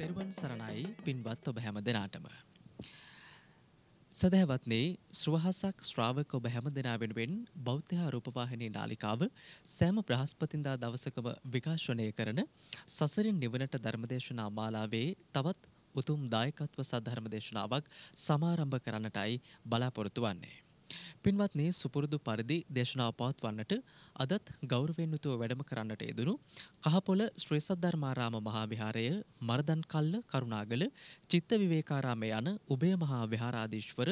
තෙරුවන් සරණයි පින්වත් ඔබ හැම දෙනාටම. සදහවත්නේ ශ්‍රවහසක් ශ්‍රාවක ඔබ හැම දෙනා වෙනුවෙන් බෞද්ධ රූපවාහිනී නාලිකාව සෑම බ්‍රහස්පතින්දා දවසකම විකාශනය කරන සසරින් නිවනට ධර්මදේශනා මාලාවේ තවත් උතුම් දායකත්ව සද්ධර්ම දේශනාවක් සමාරම්භ කරන්නටයි බලාපොරොත්තු වන්නේ. පින්වත්නි සුපුරුදු පරිදි දේශනා පවත්වන්නට අදත් ගෞරවයෙන් යුතුව වැඩම කරන්නට යෙදුණු කහපොළ ශ්‍රී සද්ධර්මාරාම මහා විහාරය මරදන්කල්ල කරුණාගල චිත්ත විවේකාරාමය යන උභය මහා විහාරාධීශවර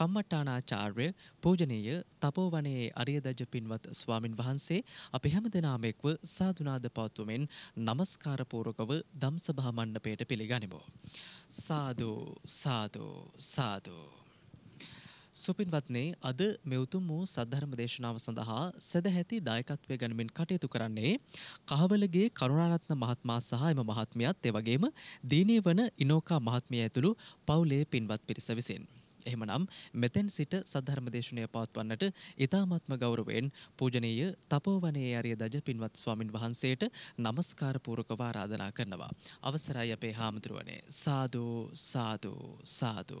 කම්මට්ටානාචාර්ය පූජනීය තපෝවනයේ අරියදජ පින්වත් ස්වාමින් වහන්සේ අපි හැමදෙනාම එක්ව සාදුනාද පවතුමින් নমස්කාර පූර්වකව ධම්සභා මණ්ඩපයට පිළිගනිමු සාදු සාදු සාදු සුපින්වත්නේ අද මෙවතුම් වූ සද්ධර්ම දේශනාව සඳහා සැදැහැති දායකත්වය ගැනමින් කටයුතු කරන්නේ කහවලගේ කරුණාරත්න මහත්මා සහ එම මහත්මියත් එවැගේම දීනී වන ඉනෝකා මහත්මිය ඇතුළු පවුලේ පින්වත් පිරිස විසින්. එහෙමනම් මෙතෙන් සිට සද්ධර්ම දේශනය පවත්වන්නට ඉතාමත්ම ගෞරවයෙන් පූජනීය තපෝවනයේ ආර්ය දජ පින්වත් ස්වාමින් වහන්සේට নমස්කාර පූර්වකව ආරාධනා කරනවා. අවසරයි අපේ හාමුදුරුවනේ. සාදු සාදු සාදු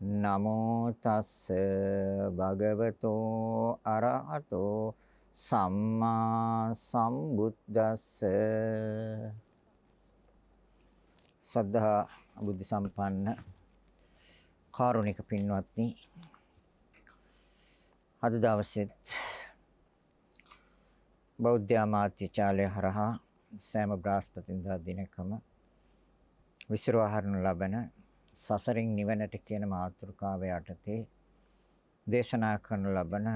නමෝ තස්ස භගවතෝ අරහතෝ සම්මා සම්බුද්දස්ස සද්ධා බුද්ධ සම්පන්න කාරුණික පින්වත්නි අද දවසෙත් බෞද්ධ ආමාත්‍යචාලය හරහා සෑම බ්‍රාස්පතින්දා දිනකම විසිරවා හරිනු ලබන සසරින් නිවනට කියන මාතෘකාව යටතේ දේශනා කරන ලබන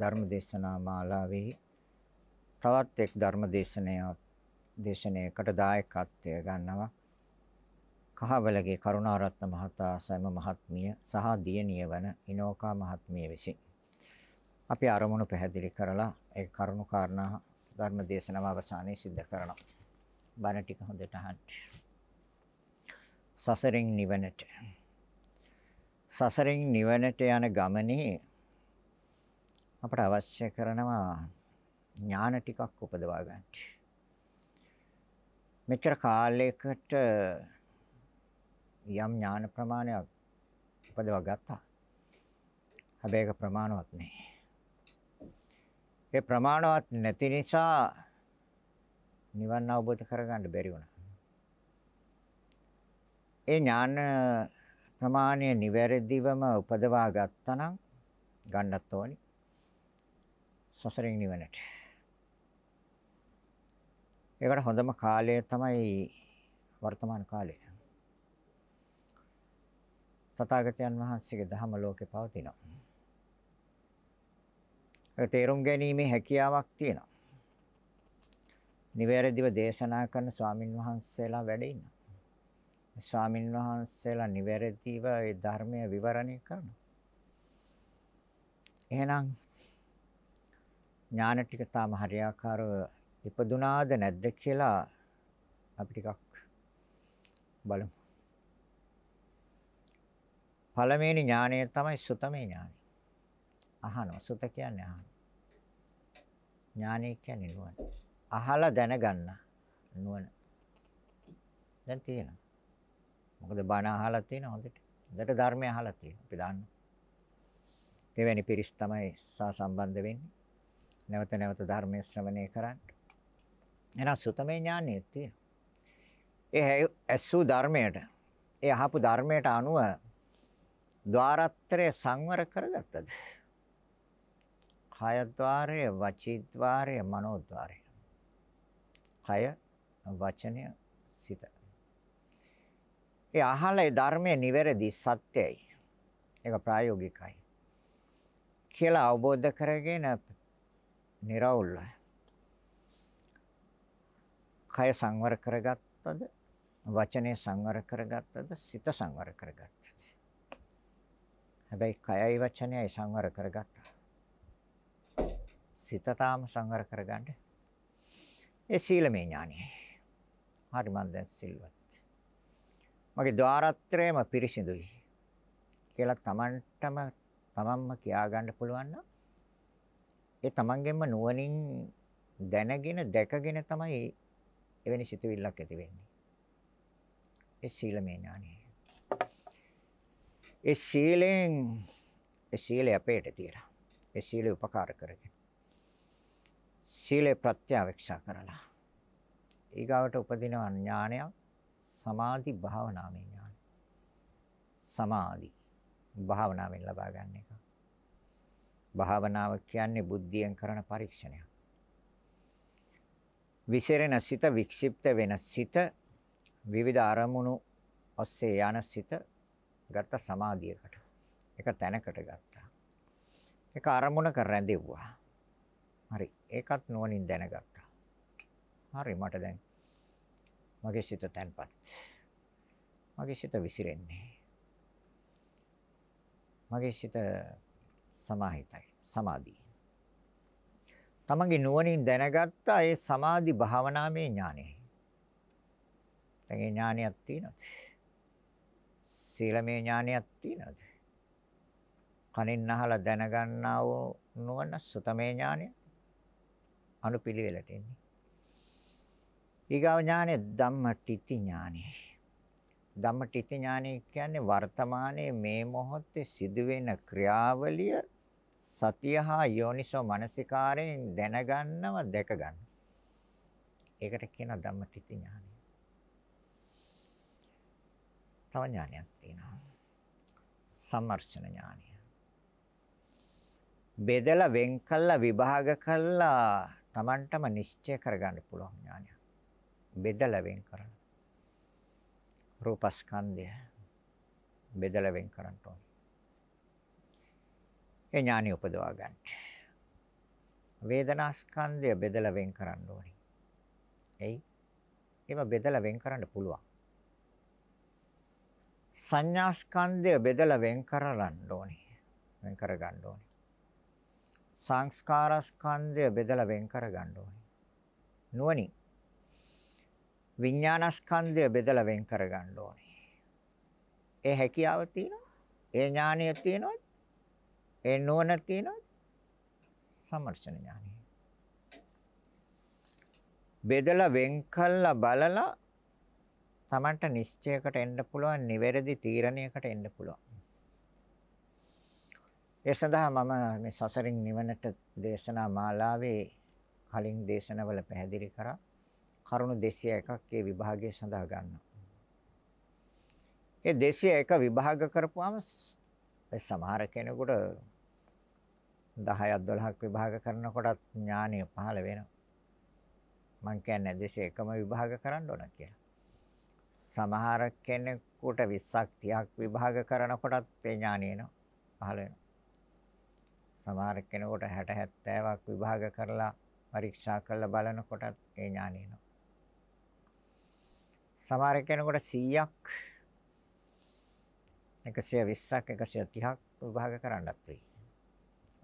ධර්ම දේශනා මාලාවේ තවත් එක් ධර්ම දේශනාවක් දේශනාවකට දායකත්වය ගන්නවා කහවලගේ කරුණාරත්න මහතා සම මහත්මිය සහ දියණිය වන ඉනෝකා මහත්මිය විසින් අපි අරමුණු පැහැදිලි කරලා ඒ කරුණු කාරණා ධර්ම දේශනාව අවසානයේ සිද්ධ කරනවා. බණ ටික හොඳට අහන්න. සසරෙන් නිවනට සසරෙන් නිවනට යන ගමනේ අපට අවශ්‍ය කරනවා ඥාන ටිකක් උපදවා ගන්න. මෙච්චර කාලයකට යම් ඥාන ප්‍රමාණයක් උපදවා ගත්තා. හැබැයි ඒක ප්‍රමාණවත් නෑ. ඒ ප්‍රමාණවත් නැති නිසා නිවන් අවබෝධ කරගන්න බැරි වුණා. ඒ ඥාන ප්‍රමාණය නිවැරදිවම උපදවා ගත්තා නම් ගන්නත් ඕනි. සසරින් නිවනට. ඒකට හොඳම කාලය තමයි වර්තමාන කාලය. තථාගතයන් වහන්සේගේ ධහම ලෝකේ පවතිනවා. ඒ තේරුම් ගැනීමේ හැකියාවක් තියෙනවා. නිවැරදිව දේශනා කරන ස්වාමින් වහන්සේලා වැඩ ඉන්නවා. ස්වාමින් වහන්සේලා නිවැරදිව ඒ ධර්මය විවරණය කරනවා. එහෙනම් ඥාන ටික තාම හරියාකාරව ඉපදුනාද නැද්ද කියලා අපි ටිකක් බලමු. පළවෙනි ඥානය තමයි සුතමේ ඥානය. අහනවා සුත කියන්නේ අහන. ඥානය කියන්නේ නුවණ. අහලා දැනගන්න නුවණ. දැන් තියෙනවා. මොකද බණ අහලා තියෙන හොඳට. හොඳට ධර්මය අහලා තියෙන. අපි දාන්න. දෙවැනි පිරිස් තමයි සා සම්බන්ධ වෙන්නේ. නැවත නැවත ධර්මය ශ්‍රවණය කරන්න. එහෙනම් සුතමේ ඥානෙත් තියෙනවා. ඒ ඇසු ධර්මයට, ඒ අහපු ධර්මයට අනුව ద్వාරත්‍රය සංවර කරගත්තද? කය ద్వාරය, වචී ద్వාරය, මනෝ ద్వාරය. කය, වචනය, සිත. ඒ අහලේ ධර්මයේ නිවැරදි සත්‍යයි. ඒක ප්‍රායෝගිකයි. කියලා අවබෝධ කරගෙන निराවුල්ව. කය සංවර කරගත්තද? වචනේ සංවර කරගත්තද? සිත සංවර කරගත්තද? හැබැයි කයයි වචනයයි සංවර කරගත්තා. සිත තාම සංවර කරගන්න. ඒ සීලමය ඥානයයි. හරි මම දැන් සිල්වත්. මගේ ద్వාරත්‍රයම පිරිසිදුයි කියලා Tamanටම Tamanම කියාගන්න පුළුවන් නම් ඒ Tamanගෙන්ම නුවණින් දැනගෙන දැකගෙන තමයි එවැනි සිතුවිල්ලක් ඇති වෙන්නේ. ඒ සීලමය ඥානය. ඒ සීලෙන් ඒ සීලය අපේට තියලා. ඒ සීලය උපකාර කරගෙන. සීලේ ප්‍රත්‍යාවේක්ෂා කරලා. ඊගාවට උපදින ඥානයක් සමාධි භාවනාවේ ඥානය. සමාධි භාවනාවෙන් ලබා ගන්න එක. භාවනාව කියන්නේ බුද්ධියෙන් කරන පරීක්ෂණයක්. විසිරෙන සිත වික්ෂිප්ත වෙන සිත විවිධ අරමුණු ඔස්සේ යන සිත ගත සමාධියකට. එක තැනකට ගත්තා. එක අරමුණක රැඳෙව්වා. හරි. ඒකත් නුවණින් දැනගත්තා. හරි මට දැන් මගේ සිත තැන්පත්. මගේ සිත විසිරෙන්නේ. මගේ සිත සමාහිතයි. සමාධි. තමගේ නුවණින් දැනගත්ත ඒ සමාධි භාවනාවේ ඥානය. තගේ ඥානයක් තියෙනවද? සීලමය ඥානයක් තියෙනවද? කනින් අහලා දැනගන්නා වූ නුවණ සුතමේ ඥානය අනුපිළිවෙලට එන්නේ. ඊගාව ඥානෙ ධම්මටිති ඥානෙ. ධම්මටිති ඥානෙ කියන්නේ වර්තමානයේ මේ මොහොතේ සිදුවෙන ක්‍රියාවලිය සතියහා යෝනිසෝ මනසිකාරයෙන් දැනගන්නව දැකගන්න. ඒකට කියනවා ධම්මටිති ඥානය. තව ඥානයක් තියෙනවා. සම්මර්ෂණ ඥානය. බෙදලා වෙන් කළා විභාග කළා Tamanටම නිශ්චය කරගන්න පුළුවන් ඥානයක්. බෙදලා වෙන් කරන්න. රූපස්කන්ධය බෙදලා වෙන් කරන්න ඕනේ. ඒ ඥානෙ උපදවා ගන්න. වේදනාස්කන්ධය බෙදලා වෙන් කරන්න ඕනේ. එයි. ඒවා බෙදලා වෙන් කරන්න පුළුවන්. සංඥාස්කන්ධය බෙදලා වෙන් කරගන්න ඕනේ. වෙන් කරගන්න ඕනේ. සංස්කාරස්කන්ධය බෙදලා වෙන් කරගන්න ඕනේ. නුවණින් විඥානස්කන්ධය බෙදලා වෙන් කරගන්න ඕනේ. ඒ හැකියාව තියෙනවා. ඒ ඥානය තියෙනවා. ඒ නුවණ තියෙනවා. සම්මර්ෂණ ඥානය. බෙදලා වෙන් කළා බලලා Tamanට නිශ්චයකට එන්න පුළුවන්, නිවැරදි තීරණයකට එන්න පුළුවන්. ඒ සඳහා මම මේ සසරින් නිවනට දේශනා මාලාවේ කලින් දේශනවල පැහැදිලි කරා කරුණු 201ක් ඒ විභාගයේ සඳහා ගන්නවා. ඒ 201 විභාග කරපුවාම සමහර කෙනෙකුට 10ක් 12ක් විභාග කරනකොටත් ඥානය පහළ වෙනවා. මම කියන්නේ 201ම විභාග කරන්න ඕන කියලා. සමහර කෙනෙකුට 20ක් 30ක් විභාග කරනකොටත් ඒ ඥානය එනවා පහළ වෙනවා. සමහර කෙනෙකුට 60 70ක් විභාග කරලා පරීක්ෂා කරලා බලනකොටත් ඒ ඥානය එනවා. සමහර කෙනෙකුට 100ක් 120ක් 130ක් විභාග කරන්නත් වෙයි.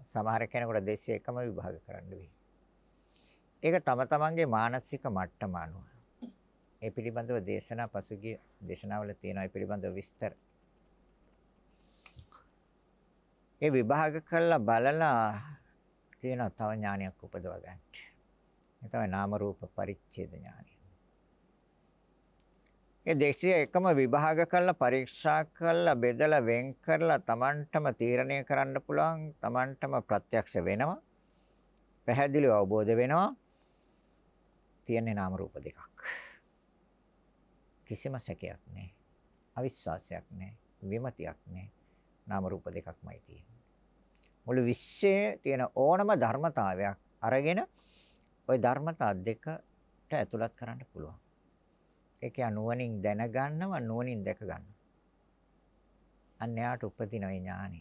සමහර කෙනෙකුට 201ම විභාග කරන්න වෙයි. ඒක තම තමන්ගේ මානසික මට්ටම අනුව. ඒ පිළිබඳව දේශනා පසුගිය දේශනාවල තියෙනවා ඒ පිළිබඳව විස්තර. ඒ විභාග කළා බලලා තියෙන තව ඥානයක් උපදව ගන්න. ඒ තමයි නාම රූප පරිච්ඡේද ඥානය. ඒ 201ම විභාග කරලා පරීක්ෂා කරලා බෙදලා වෙන් කරලා Tamanටම තීරණය කරන්න පුළුවන් Tamanටම ප්‍රත්‍යක්ෂ වෙනවා පැහැදිලිව අවබෝධ වෙනවා තියෙන්නේ නාම රූප දෙකක් කිසිම සැකයක් නැහැ අවිශ්වාසයක් නැහැ විමතියක් නැහැ නාම රූප දෙකක්මයි තියෙන්නේ මුළු විශ්වයේ තියෙන ඕනම ධර්මතාවයක් අරගෙන ওই ධර්මතා දෙකට ඇතුළත් කරන්න පුළුවන් ඒක නුවණින් දැනගන්නවා නුවණින් දැක ගන්නවා. අන්න යාට උපදින ඒ ඥානය.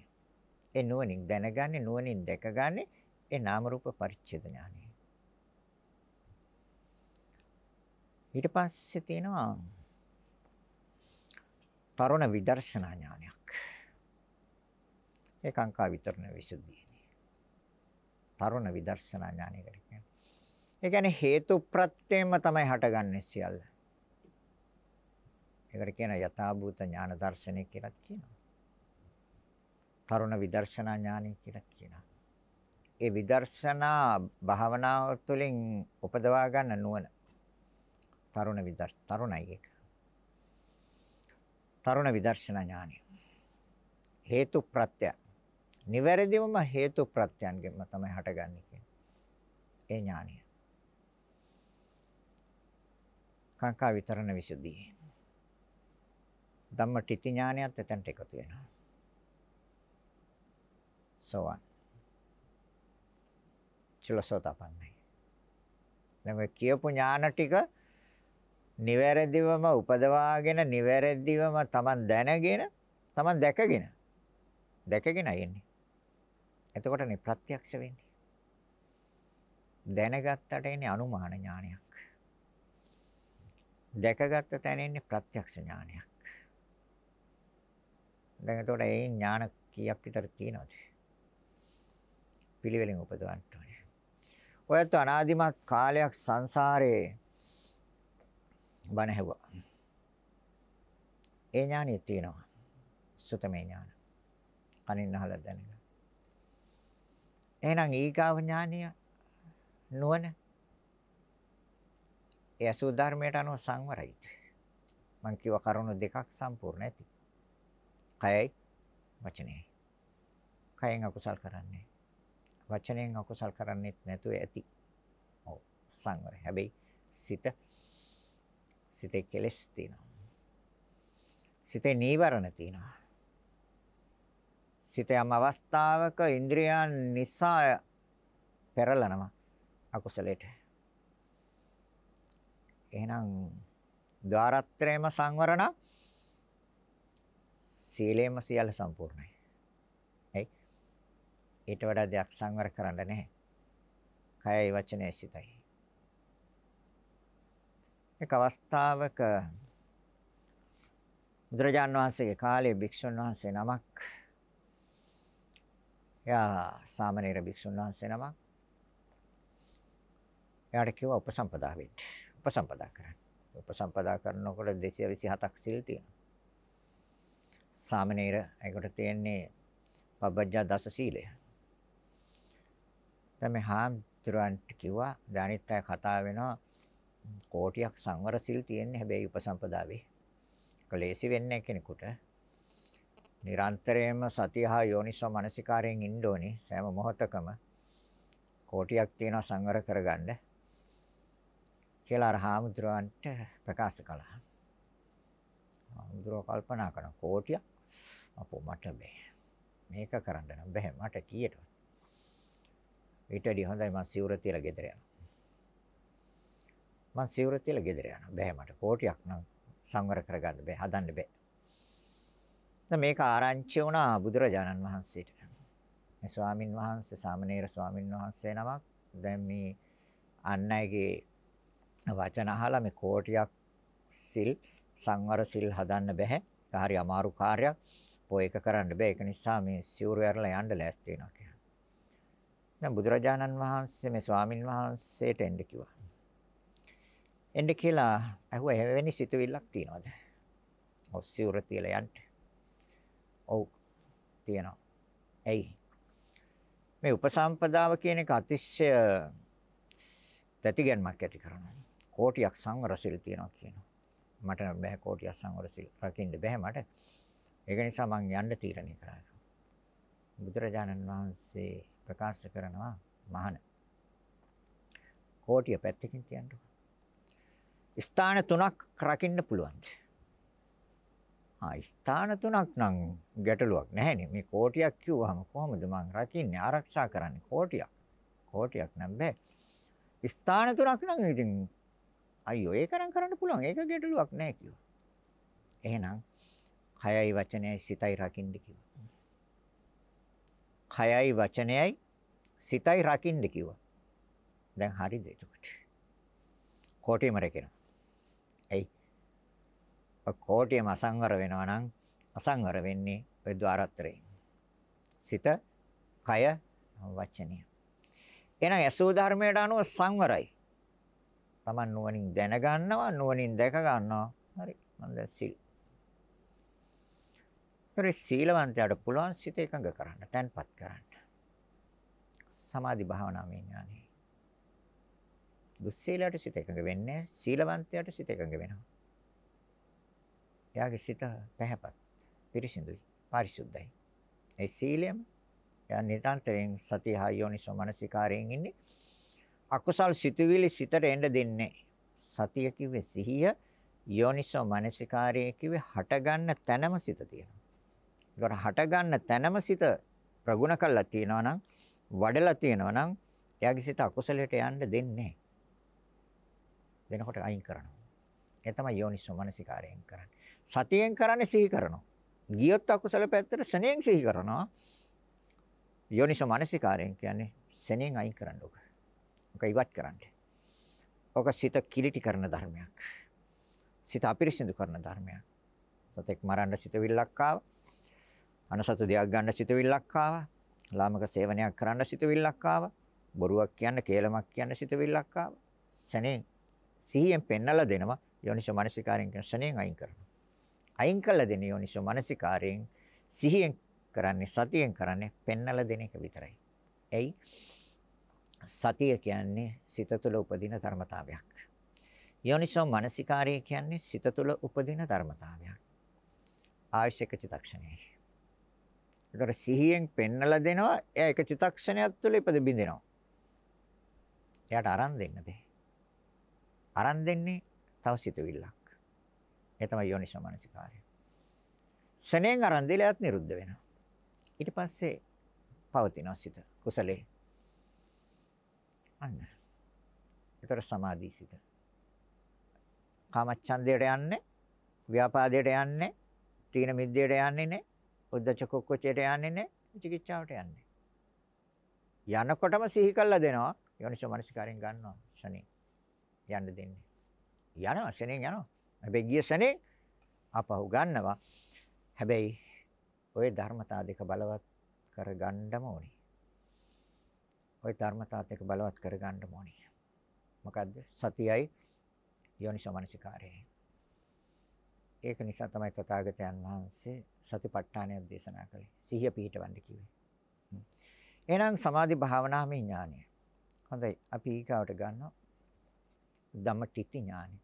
ඒ නුවණින් දැනගන්නේ නුවණින් දැකගන්නේ ඒ නාම රූප පරිච්ඡේද ඥානය. ඊට පස්සේ තියෙනවා තරුණ විදර්ශනා ඥානයක්. ඒක අංකා විතරණ විසුද්ධියනේ. තරුණ විදර්ශනා ඥානයකට කියන්නේ. ඒ කියන්නේ හේතු ප්‍රත්‍යයෙන්ම තමයි හටගන්නේ සියල්ල. ඒකට කියන යථාභූත ඥාන දර්ශනය කියලා කියනවා. තරුණ විදර්ශනා ඥානය කියලා කියනවා. ඒ විදර්ශනා භාවනාව තුළින් උපදවා ගන්න නුවණ. තරුණ විදර් තරුණයි ඒක. තරුණ විදර්ශනා ඥානය. හේතු ප්‍රත්‍ය. නිවැරදිවම හේතු ප්‍රත්‍යයන්ගෙන්ම තමයි හටගන්නේ කියන්නේ. ඒ ඥානය. කාංකා විතරණ විසුද්ධියේ ධම්මටිති ඥානයත් එතනට එකතු වෙනවා. සෝවන්. චුලසෝතපන්නයි. දැන් ඔය කියපු ඥාන ටික නිවැරදිවම උපදවාගෙන නිවැරදිවම Taman දැනගෙන Taman දැකගෙන දැකගෙන යන්නේ. එතකොටනේ ප්‍රත්‍යක්ෂ වෙන්නේ. දැනගත්තට එන්නේ අනුමාන ඥානයක්. දැකගත්ත තැන එන්නේ ප්‍රත්‍යක්ෂ ඥානයක්. දැන් එතකොට ඒ ඥාන කීයක් විතර තියෙනවද? පිළිවෙලින් උපදවන්න ඕනේ. ඔයත් අනාදිමත් කාලයක් සංසාරේ බණ ඇහුවා. ඒ ඥානෙ තියෙනවා. සුතමේ ඥාන. කනින් අහලා දැනගන්න. එහෙනම් ඊගාව ඥානය නුවණ ඒ අසු ධර්මයට අනුව සංවරයි. මං කිව්ව කරුණු දෙකක් සම්පූර්ණ ඇති. කයයි වචනයයි. කයෙන් අකුසල් කරන්නේ. වචනයෙන් අකුසල් කරන්නේත් නැතුව ඇති. ඔව් සංවර. හැබැයි සිත සිතේ කෙලස් තියෙනවා. සිතේ නීවරණ තියෙනවා. සිත යම් අවස්ථාවක ඉන්ද්‍රියන් නිසා පෙරලනවා අකුසලයට. එහෙනම් ద్వාරත්‍රයම සංවරණ සීලයම සියල්ල සම්පූර්ණයි. ඇයි? ඊට වඩා දෙයක් සංවර කරන්න නැහැ. කයයි වචනයයි සිතයි. එක් අවස්ථාවක බුදුරජාන් වහන්සේගේ කාලයේ භික්ෂුන් වහන්සේ නමක් යා සාමණේර භික්ෂුන් වහන්සේ නමක් එයාට කිව්වා උපසම්පදා වෙන්න උපසම්පදා කරන්න උපසම්පදා කරනකොට 227ක් සිල් තියෙනවා සාමණේර ඒකට තියෙන්නේ පබ්බජ්ජා දස සීලය. තමයි හාමුදුරන්ට කිව්වා දැනිත් අය කතා වෙනවා කෝටියක් සංවර සිල් තියෙන්නේ හැබැයි උපසම්පදාවේ. කලේසි වෙන්නේ කෙනෙකුට. නිරන්තරයෙන්ම සතියහා යෝනිසෝ මනසිකාරයෙන් ඉන්න ඕනේ සෑම මොහොතකම කෝටියක් තියෙනවා සංවර කරගන්න කියලා අර හාමුදුරන්ට ප්‍රකාශ කළා. බුදුරෝ කල්පනා කරන කෝටියක් අපෝ මට බෑ. මේක කරන්න නම් බෑ මට කීයටවත්. ඊට වඩා හොඳයි මම සිවුර තියලා ගෙදර යනවා. මම සිවුර තියලා ගෙදර යනවා. බෑ මට කෝටියක් නම් සංවර කරගන්න බෑ හදන්න බෑ. දැන් මේක ආරංචි වුණා බුදුරජාණන් වහන්සේට. මේ ස්වාමින් වහන්සේ සාමණේර ස්වාමින් වහන්සේ නමක් දැන් මේ අන්නයිගේ වචන අහලා මේ කෝටියක් සිල් සංවර සිල් හදන්න බෑ. හරි අමාරු කාර්යයක්. පොය එක කරන්න බෑ. ඒක නිසා මේ සිවුරු ඇරලා යන්න ලෑස්ති වෙනවා කියන්නේ. දැන් බුදුරජාණන් වහන්සේ මේ ස්වාමින් වහන්සේට එන්න කිව්වා. එන්න කියලා ඇහුවා එවැනි සිතුවිල්ලක් තියනවාද? ඔව් සිවුර තියලා යන්න. ඔව් තියනවා. ඇයි? මේ උපසම්පදාව කියන එක අතිශය තැතිගැන්මක් ඇති කරනවා. කෝටියක් සංවර සිල් තියනවා කියනවා. මට බෑ කෝටි අස්සන්වර සිල් රකින්න බෑ මට. ඒක නිසා මං යන්න තීරණය කරා. බුදුරජාණන් වහන්සේ ප්‍රකාශ කරනවා මහාන කෝටිය පැත්තකින් තියන්න. ස්ථාන තුනක් රකින්න පුළුවන්. ආ ස්ථාන තුනක් නම් ගැටලුවක් නැහැනේ. මේ කෝටියක් කිව්වහම කොහොමද මං රකින්නේ ආරක්ෂා කරන්නේ කෝටියක්. කෝටියක් නම් බෑ. ස්ථාන තුනක් නම් ඉතින් අයියෝ ඒකනම් කරන්න පුළුවන්. ඒක ගැටලුවක් නෑ කිව්වා. එහෙනම් කයයි වචනයයි සිතයි රකින්න කිව්වා. කයයි වචනයයි සිතයි රකින්න කිව්වා. දැන් හරිද එතකොට? කෝටිම රකින්න. ඇයි? කෝටිම අසංවර වෙනවා නම් අසංවර වෙන්නේ ඔය ద్వාරත්‍රයෙන්. සිත, කය, වචනය. එහෙනම් අසෝ ධර්මයට අනුව සංවරයි. Taman නුවණින් දැන ගන්නවා නුවණින් දැක ගන්නවා. හරි. මම දැන් සිල්. ඒතරේ සීලවන්තයාට පුළුවන් සිත එකඟ කරන්න, තැන්පත් කරන්න. සමාධි භාවනාව මේ ඥානෙ. දුස්සීලයට සිත එකඟ වෙන්නේ සීලවන්තයාට සිත එකඟ වෙනවා. එයාගේ සිත පැහැපත්, පිරිසිදුයි, පාරිශුද්ධයි. ඒ සීලයම එයා නිරන්තරයෙන් සතිය හා යෝනිසෝ මනසිකාරයෙන් ඉන්නේ. අකුසල් සිතුවිලි සිතට එන්න දෙන්නේ සතිය කිව්වේ සිහිය යෝනිසෝ මනසිකාරයේ කිව්වේ හටගන්න තැනම සිත තියෙනවා. ඒකට හටගන්න තැනම සිත ප්‍රගුණ කළා තියෙනවා නම් වඩලා තියෙනවා නම් එයාගේ සිත අකුසලයට යන්න දෙන්නේ දෙනකොට අයින් කරනවා. ඒ තමයි යෝනිසෝ මනසිකාරයෙන් කරන්නේ. සතියෙන් කරන්නේ සිහි කරනවා. ගියොත් අකුසල පැත්තට සෙනෙන් සිහි කරනවා. යෝනිසෝ මනසිකාරයෙන් කියන්නේ සෙනෙන් අයින් කරන්න ඕක. ඔක ඉවත් කරන්න. ඔක සිත කිලිටි කරන ධර්මයක්. සිත අපිරිසිදු කරන ධර්මයක්. සතෙක් මරන්න සිතවිල්ලක් ආවා. අනසතු දෙයක් ගන්න සිතවිල්ලක් ආවා. ලාමක සේවනයක් කරන්න සිතවිල්ලක් ආවා. බොරුවක් කියන්න, කේලමක් කියන්න සිතවිල්ලක් ආවා. සනේ සිහියෙන් පෙන්නලා දෙනවා යෝනිසෝ මනසිකාරයෙන් කියන සනේන් අයින් කරනවා. අයින් කළා දෙන යෝනිසෝ මනසිකාරයෙන් සිහියෙන් කරන්නේ සතියෙන් කරන්නේ පෙන්නලා දෙන එක විතරයි. ඇයි? සතිය කියන්නේ සිත තුළ උපදින ධර්මතාවයක්. යෝනිසෝ මනසිකාරය කියන්නේ සිත තුළ උපදින ධර්මතාවයක්. ආයශක චිතක්ෂණේ. ඒතර සිහියෙන් පෙන්නලා දෙනවා එයා එක චිතක්ෂණයක් තුළ ඉපද බින්දිනවා. එයාට අරන් දෙන්න බෑ. අරන් දෙන්නේ තව සිතවිල්ලක්. ඒ තමයි යෝනිසෝ මනසිකාරය. සෙනෙන් අරන් දෙලයක් නිරුද්ධ වෙනවා. ඊට පස්සේ පවතිනවා සිත කුසලේ අන්න. ඒතර සමාධි සිත. කාමච්ඡන්දයට යන්නේ, ව්‍යාපාදයට යන්නේ, තීන මිද්දයට යන්නේ නේ, උද්ධච්ච කුක්කුච්චයට යන්නේ නේ, චිකිච්ඡාවට යන්නේ. යනකොටම සිහි කළා දෙනවා, යෝනිසෝ මනසිකාරෙන් ගන්නවා ශනේ. යන්න දෙන්නේ. යනවා ශනේ යනවා. හැබැයි ගිය ශනේ අපහු ගන්නවා. හැබැයි ওই ධර්මතා දෙක බලවත් කරගන්නම ඕනේ. ওই ධර්මතාවත් එක බලවත් කරගන්න ඕනේ. මොකද්ද? සතියයි යෝනිසමනසිකාරයයි. ඒක නිසා තමයි තථාගතයන් වහන්සේ සතිපට්ඨානය දේශනා කළේ. සිහිය පිහිටවන්න කිව්වේ. එහෙනම් සමාධි භාවනාවේ ඥානය. හොඳයි. අපි ඊගාවට ගන්නවා ධම්මටිති ඥානය.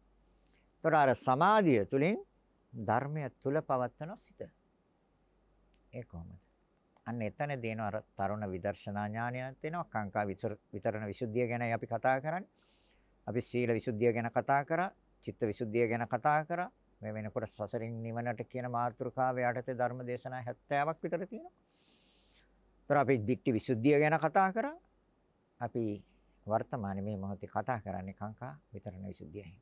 ඒතර අර සමාධිය තුලින් ධර්මය තුල පවත්වන සිත. ඒ කොහොමද? අන්න එතනදී එන අර තරුණ විදර්ශනා ඥානයත් එනවා කාංකා විතරණ විසුද්ධිය ගැනයි අපි කතා කරන්නේ. අපි සීල විසුද්ධිය ගැන කතා කරා, චිත්ත විසුද්ධිය ගැන කතා කරා. මේ වෙනකොට සසරින් නිවනට කියන මාතෘකාව යටතේ ධර්ම දේශනා 70ක් විතර තියෙනවා. ඒතර අපි දික්ටි විසුද්ධිය ගැන කතා කරා. අපි වර්තමානයේ මේ මොහොතේ කතා කරන්නේ කාංකා විතරණ විසුද්ධියයි.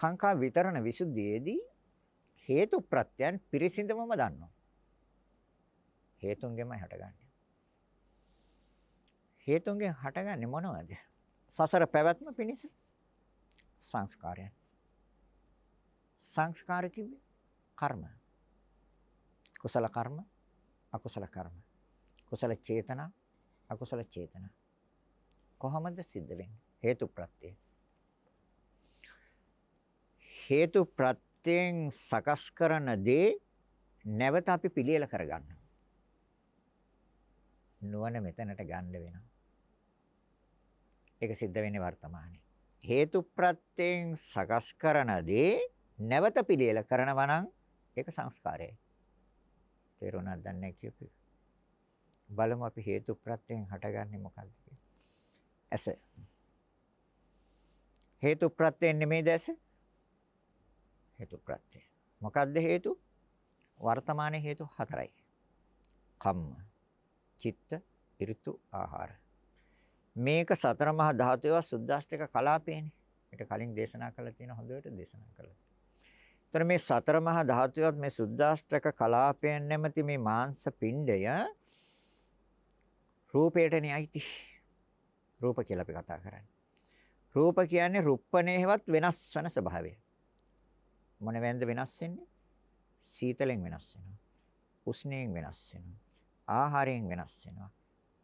කාංකා විතරණ විසුද්ධියේදී හේතු ප්‍රත්‍යයන් පිරිසිඳමම දන්නවා. හේතුන්ගෙමයි හටගන්නේ. හේතුන්ගෙන් හටගන්නේ මොනවද? සසර පැවැත්ම පිණිස සංස්කාරයන්. සංස්කාර කිව්වේ කර්ම. කුසල කර්ම, අකුසල කර්ම. කුසල චේතනා, අකුසල චේතනා. කොහොමද සිද්ධ වෙන්නේ? හේතු ප්‍රත්‍යය. හේතු ප්‍රත්‍යයෙන් සකස් කරන දේ නැවත අපි පිළියෙල කරගන්නවා. නුවණ මෙතනට ගන්න වෙනවා. ඒක සිද්ධ වෙන්නේ වර්තමානයේ. හේතු ප්‍රත්‍යයෙන් සකස් කරන දේ නැවත පිළියෙල කරනවා නම් ඒක සංස්කාරයයි. තේරුණාද දැන් නැහැ කියපේ. බලමු අපි හේතු ප්‍රත්‍යයෙන් හටගන්නේ මොකද්ද කියලා. ඇස. හේතු ප්‍රත්‍යයෙන් නෙමෙයි දැස. හේතු ප්‍රත්‍යය. මොකද්ද හේතු? වර්තමාන හේතු හතරයි. කම්ම චිත්ත ඍතු ආහාර මේක සතර මහා ධාතුවේ සුද්දාෂ්ටක කලාපේනේ මට කලින් දේශනා කළා තියෙන හොඳට දේශනා කළා. ඒතර මේ සතර මහා ධාතුවත් මේ සුද්දාෂ්ටක කලාපයෙන් නැමැති මේ මාංශ පිණ්ඩය රූපයටනේ අයිති. රූප කියලා අපි කතා කරන්නේ. රූප කියන්නේ රුප්පණේවත් වෙනස් වෙන ස්වභාවය. මොන වෙන්ද වෙනස් වෙන්නේ? සීතලෙන් වෙනස් වෙනවා. උෂ්ණයෙන් වෙනස් වෙනවා. ආහාරයෙන් වෙනස් වෙනවා.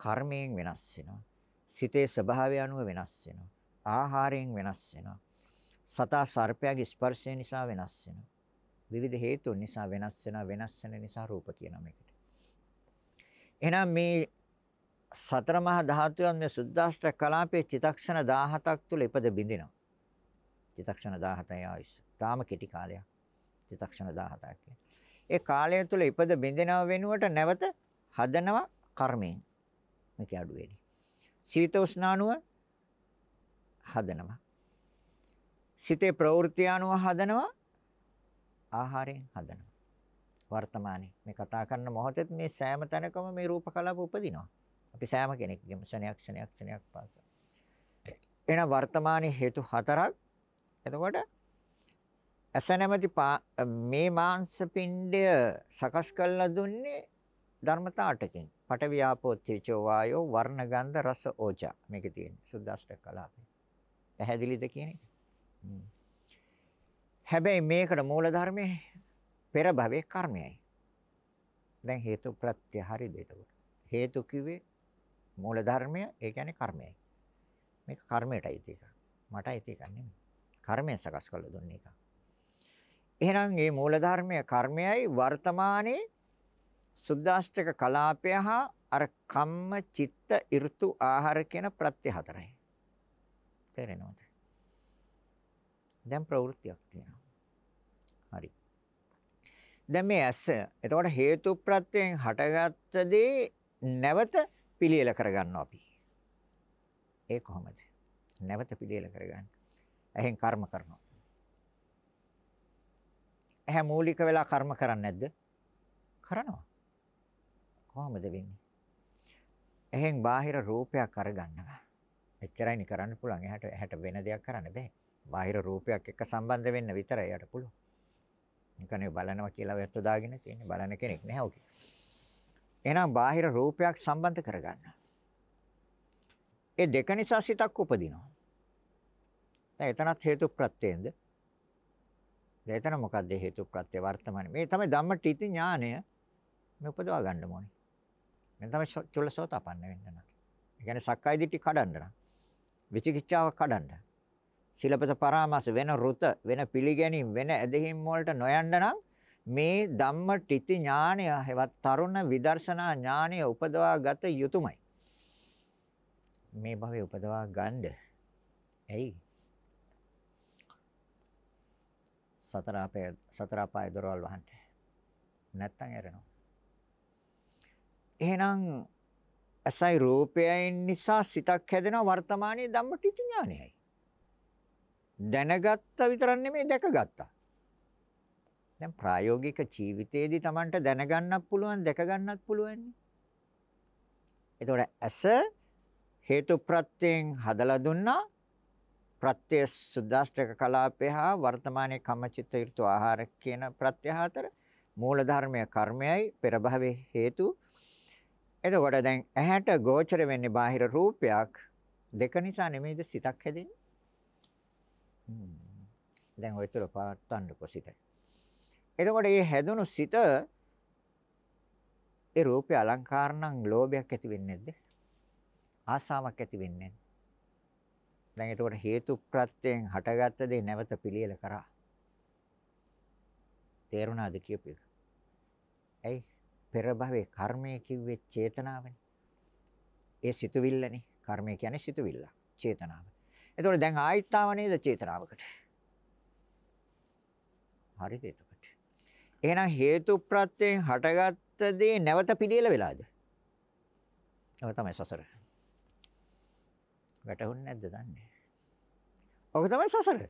කර්මයෙන් වෙනස් වෙනවා. සිතේ ස්වභාවය අනුව වෙනස් වෙනවා. ආහාරයෙන් වෙනස් වෙනවා. සතා සර්පයාගේ ස්පර්ශය නිසා වෙනස් වෙනවා. විවිධ හේතුන් නිසා වෙනස් වෙනවා. වෙනස් වෙන නිසා රූප කියනවා මේකට. එහෙනම් මේ සතර මහා ධාතුයන් මේ සුද්දාෂ්ට කලාපයේ චිතක්ෂණ 17ක් තුල ඉපද බිඳිනවා. චිතක්ෂණ 17යි ආයුෂ. තාම කෙටි කාලයක්. චිතක්ෂණ 17ක් ඒ කාලය තුල ඉපද බිඳිනව වෙනුවට නැවත හදනවා කර්මයෙන්. මේක අඩු වෙන්නේ. සීත උෂ්ණානුව හදනවා. සිතේ ප්‍රවෘත්ති අනුව හදනවා ආහාරයෙන් හදනවා. වර්තමානයේ මේ කතා කරන මොහොතෙත් මේ සෑම තැනකම මේ රූප කලාප උපදිනවා. අපි සෑම කෙනෙක්ගේම ක්ෂණයක් ක්ෂණයක් ක්ෂණයක් පාසා. එහෙනම් වර්තමානයේ හේතු හතරක්. එතකොට ඇස නැමැති මේ මාංශ පිණ්ඩය සකස් කළා දුන්නේ ධර්මතා 8කින්. පඨවි ආපෝ තේජෝ වායෝ වර්ණ ගන්ධ රස ඕජා. මේක තියෙන්නේ සුද්දාෂ්ටක කලාපේ. පැහැදිලිද කියන එක? හැබැයි මේකට මූල ධර්මයේ පෙර භවයේ කර්මයයි. දැන් හේතු ප්‍රත්‍ය හරිද එතකොට? හේතු කිව්වේ මූල ධර්මය, ඒ කියන්නේ කර්මයයි. මේක කර්මයටයි තියෙක. මටයි තියෙක නෙමෙයි. කර්මය සකස් කරලා දුන්නේ එක. එහෙනම් මේ මූල ධර්මය කර්මයයි වර්තමානයේ සුද්දාෂ්ටක කලාපය හා අර කම්ම චිත්ත ඍතු ආහාර කියන ප්‍රත්‍ය හතරයි. තේරෙනවද? දැන් ප්‍රවෘත්තියක් තියෙනවා. හරි. දැන් මේ ඇස එතකොට හේතු ප්‍රත්‍යයෙන් හටගත්ත දේ නැවත පිළියෙල කරගන්නවා අපි. ඒ කොහොමද? නැවත පිළියෙල කරගන්න. එහෙන් කර්ම කරනවා. එහේ මූලික වෙලා කර්ම කරන්නේ නැද්ද? කරනවා. කොහොමද වෙන්නේ? එහෙන් බාහිර රූපයක් අරගන්නවා. එච්චරයිනේ කරන්න පුළුවන්. එහට එහට වෙන දෙයක් කරන්න බෑ. බාහිර රූපයක් එක්ක සම්බන්ධ වෙන්න විතරයි යට පුළුවන්. නිකන් බලනවා කියලා වැත්ත දාගෙන තියෙන බලන කෙනෙක් නෑ ඔකේ. එහෙනම් බාහිර රූපයක් සම්බන්ධ කරගන්න. ඒ දෙක නිසා සිතක් උපදිනවා. දැන් එතනත් හේතු ප්‍රත්‍යයෙන්ද? දැන් එතන මොකද්ද හේතු ප්‍රත්‍ය වර්තමානයේ? මේ තමයි ධම්ම ටීති ඥානය මේ උපදවා ගන්න ඕනේ. මෙන්න තමයි චුල්ලසෝතාපන්න වෙන්න නම්. ඒ කියන්නේ සක්කාය දිට්ඨි කඩන්න නම්. විචිකිච්ඡාව කඩන්න. සීලපත පරාමාස වෙන රුත වෙන පිළිගැනීම් වෙන ඇදහිම් වලට නොයන්න නම් මේ ධම්ම ත්‍ිති ඥානය හෙවත් තරුණ විදර්ශනා ඥානය උපදවා ගත යුතුයමයි. මේ භවයේ උපදවා ගන්න. ඇයි? සතර අපේ සතර පාය දොරවල් වහන්න. නැත්තම් ඇරෙනවා. එහෙනම් ඇසයි රූපයයින් නිසා සිතක් හැදෙනවා වර්තමානයේ ධම්මටිච ඥානයයි. දැනගත්ත විතරක් නෙමෙයි දැකගත්තා. දැන් ප්‍රායෝගික ජීවිතයේදී Tamanට දැනගන්නත් පුළුවන් දැකගන්නත් පුළුවන්. එතකොට ඇස හේතු ප්‍රත්‍යයෙන් හදලා දුන්නා ප්‍රත්‍ය සුද්දාෂ්ටක කලාපේ හා වර්තමානයේ කම්මචිත්ත ඍතු ආහාර කියන ප්‍රත්‍ය හතර මූල ධර්මය කර්මයයි පෙර භවයේ හේතු එතකොට දැන් ඇහැට ගෝචර වෙන්නේ බාහිර රූපයක් දෙක නිසා නෙමෙයිද සිතක් හැදෙන්නේ? දැන් ඔය තුල පාත්තන්නකො සිත. එතකොට මේ හැදුණු සිත ඒ රූපය අලංකාර නම් ලෝභයක් ඇති වෙන්නේ නැද්ද? ආසාවක් ඇති වෙන්නේ නැද්ද? දැන් එතකොට හේතු ප්‍රත්‍යයෙන් හටගත්ත දේ නැවත පිළියෙල කරා. තේරුණාද කියපේක? ඇයි? පෙර භවයේ කර්මය කිව්වේ චේතනාවනේ. ඒ සිතුවිල්ලනේ. කර්මය කියන්නේ සිතුවිල්ල. චේතනාව. එතකොට දැන් ආයිත් ආව නේද චේතනාවකට? හරිද එතකොට? එහෙනම් හේතු ප්‍රත්‍යයෙන් හටගත්ත දේ නැවත පිළියෙල වෙලාද? ඔය තමයි සසර. වැටහුන්නේ නැද්ද දන්නේ? ඔක තමයි සසර.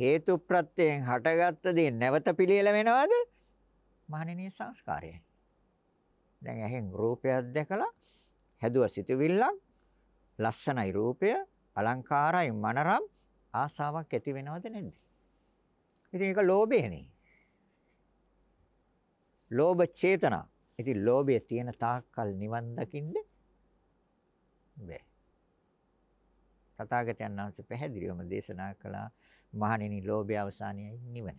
හේතු ප්‍රත්‍යයෙන් හටගත්ත දේ නැවත පිළියෙල වෙනවද? මහණෙනි සංස්කාරයයි. දැන් ඇහෙන් රූපයක් දැකලා හැදුව සිතුවිල්ලක් ලස්සනයි රූපය, අලංකාරයි මනරම් ආසාවක් ඇති වෙනවද නැද්ද? ඉතින් ඒක ලෝභයනේ. ලෝභ චේතනා. ඉතින් ලෝභය තියෙන තාක්කල් නිවන් දකින්න බෑ. තථාගතයන් වහන්සේ පැහැදිලිවම දේශනා කළා මහණෙනි ලෝභය අවසානයයි නිවන.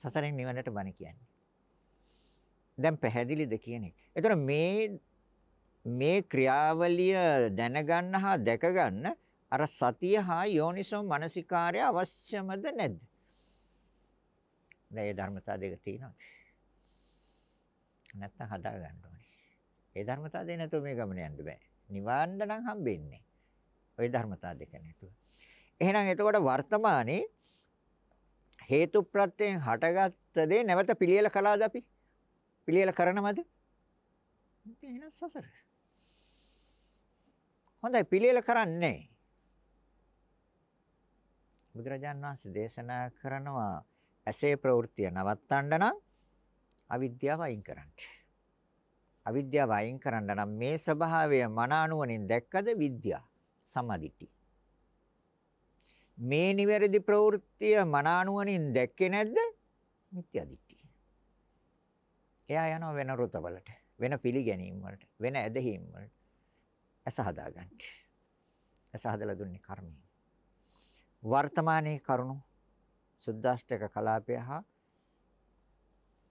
සසරෙන් නිවනට බණ කියන්නේ. දැන් පැහැදිලිද කියන්නේ. ඒතර මේ මේ ක්‍රියාවලිය දැනගන්න හා දැකගන්න අර සතිය හා යෝනිසෝ මනසිකාර්ය අවශ්‍යමද නැද්ද? මේ ධර්මතා දෙක තියෙනවද? නැත්තම් හදා ගන්න ඕනේ. ඒ ධර්මතා දෙක නැතුව මේ ගමන යන්න බෑ. නිවන්න නම් හම්බෙන්නේ. ওই ධර්මතා දෙක නැතුව. එහෙනම් එතකොට වර්තමානයේ හේතු ප්‍රත්‍යයෙන් හටගත්ත දේ නැවත පිළියෙල කළාද අපි? පිළියෙල කරනවද? ඉතින් එහෙනම් සසර. හොඳයි පිළියෙල කරන්නේ. බුදුරජාන් වහන්සේ දේශනා කරනවා ඇසේ ප්‍රවෘත්තිය නවත්තන්න නම් අවිද්‍යාව අයින් කරන්න. අවිද්‍යාව අයින් කරන්න නම් මේ ස්වභාවය මන අනුවණින් දැක්කද විද්‍යා සම්මාදිට්ඨි. මේ නිවැරදි ප්‍රවෘත්තිය මන අනුවණින් දැක්කේ නැද්ද? මිත්‍යාදිට්ඨි. එයා යනවා වෙන රුතවලට, වෙන පිළිගැනීම් වලට, වෙන ඇදහිම් වලට. ඇස හදාගන්න. ඇස හදලා දුන්නේ කර්මයෙන්. වර්තමානයේ කරුණු සුද්දාෂ්ටක කලාපය හා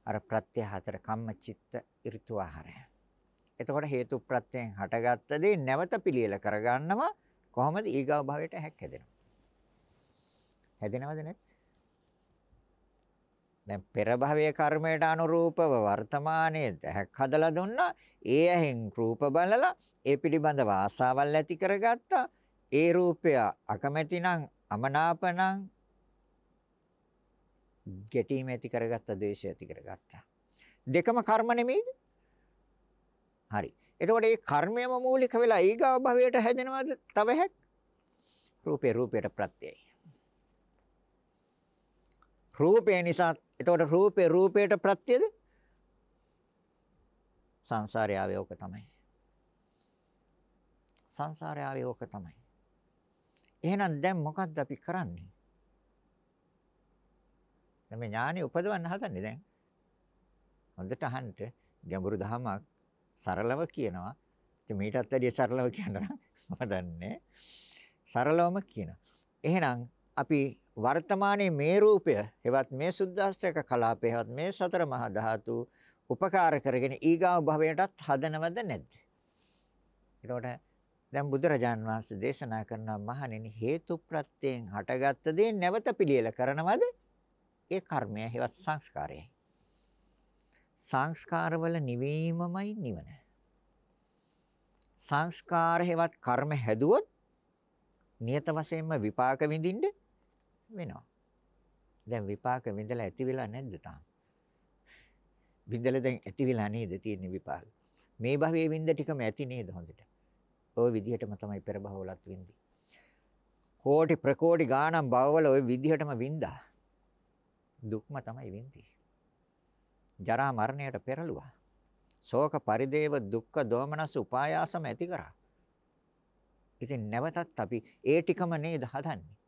අර ප්‍රත්‍ය හතර කම්මචිත්ත ඍතු ආහාරය. එතකොට හේතු ප්‍රත්‍යයෙන් හටගත්ත දේ නැවත පිළියෙල කරගන්නවා කොහොමද ඊගව භවයට හැක්කෙදෙනවා. හැදෙනවද නැත්ද? දැන් පෙර භවයේ කර්මයට අනුරූපව වර්තමානයේ ඇහක් හදලා දුන්නා. ඒ ඇහෙන් රූප බලලා ඒ පිළිබඳව ආසාවල් ඇති කරගත්තා. ඒ රූපය අකමැතිනම් අමනාපනම් ගැටීම ඇති කරගත්තා, ද්වේෂය ඇති කරගත්තා. දෙකම කර්ම නෙමෙයිද? හරි. එතකොට මේ කර්මයම මූලික වෙලා ඊගාව භවයට හැදෙනවද? තව හැක් රූපේ රූපයට ප්‍රත්‍යයයි. රූපය නිසා එතකොට රූපේ රූපයට ප්‍රත්‍යද සංසාරය ආවේ ඕක තමයි සංසාරය ආවේ ඕක තමයි එහෙනම් දැන් මොකද්ද අපි කරන්නේ මේ ඥානෙ උපදවන්න හදන්නේ දැන් හොඳට අහන්න ගැඹුරු දහමක් සරලව කියනවා ඉතින් මීටත් වැඩිය සරලව කියන්න නම් මම දන්නේ සරලවම කියනවා එහෙනම් අපි වර්තමානයේ මේ රූපය එවත් මේ සුද්දාස්ත්‍රක කලාපය එවත් මේ සතර මහා ධාතු උපකාර කරගෙන ඊගාව භවයටත් හදනවද නැද්ද? එතකොට දැන් බුදුරජාන් වහන්සේ දේශනා කරනවා මහණෙනි හේතු ප්‍රත්‍යයෙන් හටගත්ත දේ නැවත පිළියෙල කරනවද? ඒ කර්මය හේවත් සංස්කාරයයි. සංස්කාරවල නිවීමමයි නිවන. සංස්කාර හේවත් කර්ම හැදුවොත් නියත වශයෙන්ම විපාක විඳින්නේ වෙනවා. දැන් විපාක විඳලා ඇති වෙලා නැද්ද තාම? විඳලා දැන් ඇති වෙලා නේද තියෙන්නේ විපාක. මේ භවයේ විඳ ටිකම ඇති නේද හොඳට. ওই විදිහටම තමයි පෙර භවවලත් විඳි. කෝටි ප්‍රකෝටි ගාණක් භවවල ওই විදිහටම විඳා. දුක්ම තමයි විඳි. ජරා මරණයට පෙරළුවා. ශෝක පරිදේව දුක්ඛ දෝමනස් උපායාසම ඇති කරා. ඉතින් නැවතත් අපි ඒ ටිකම නේද හදන්නේ.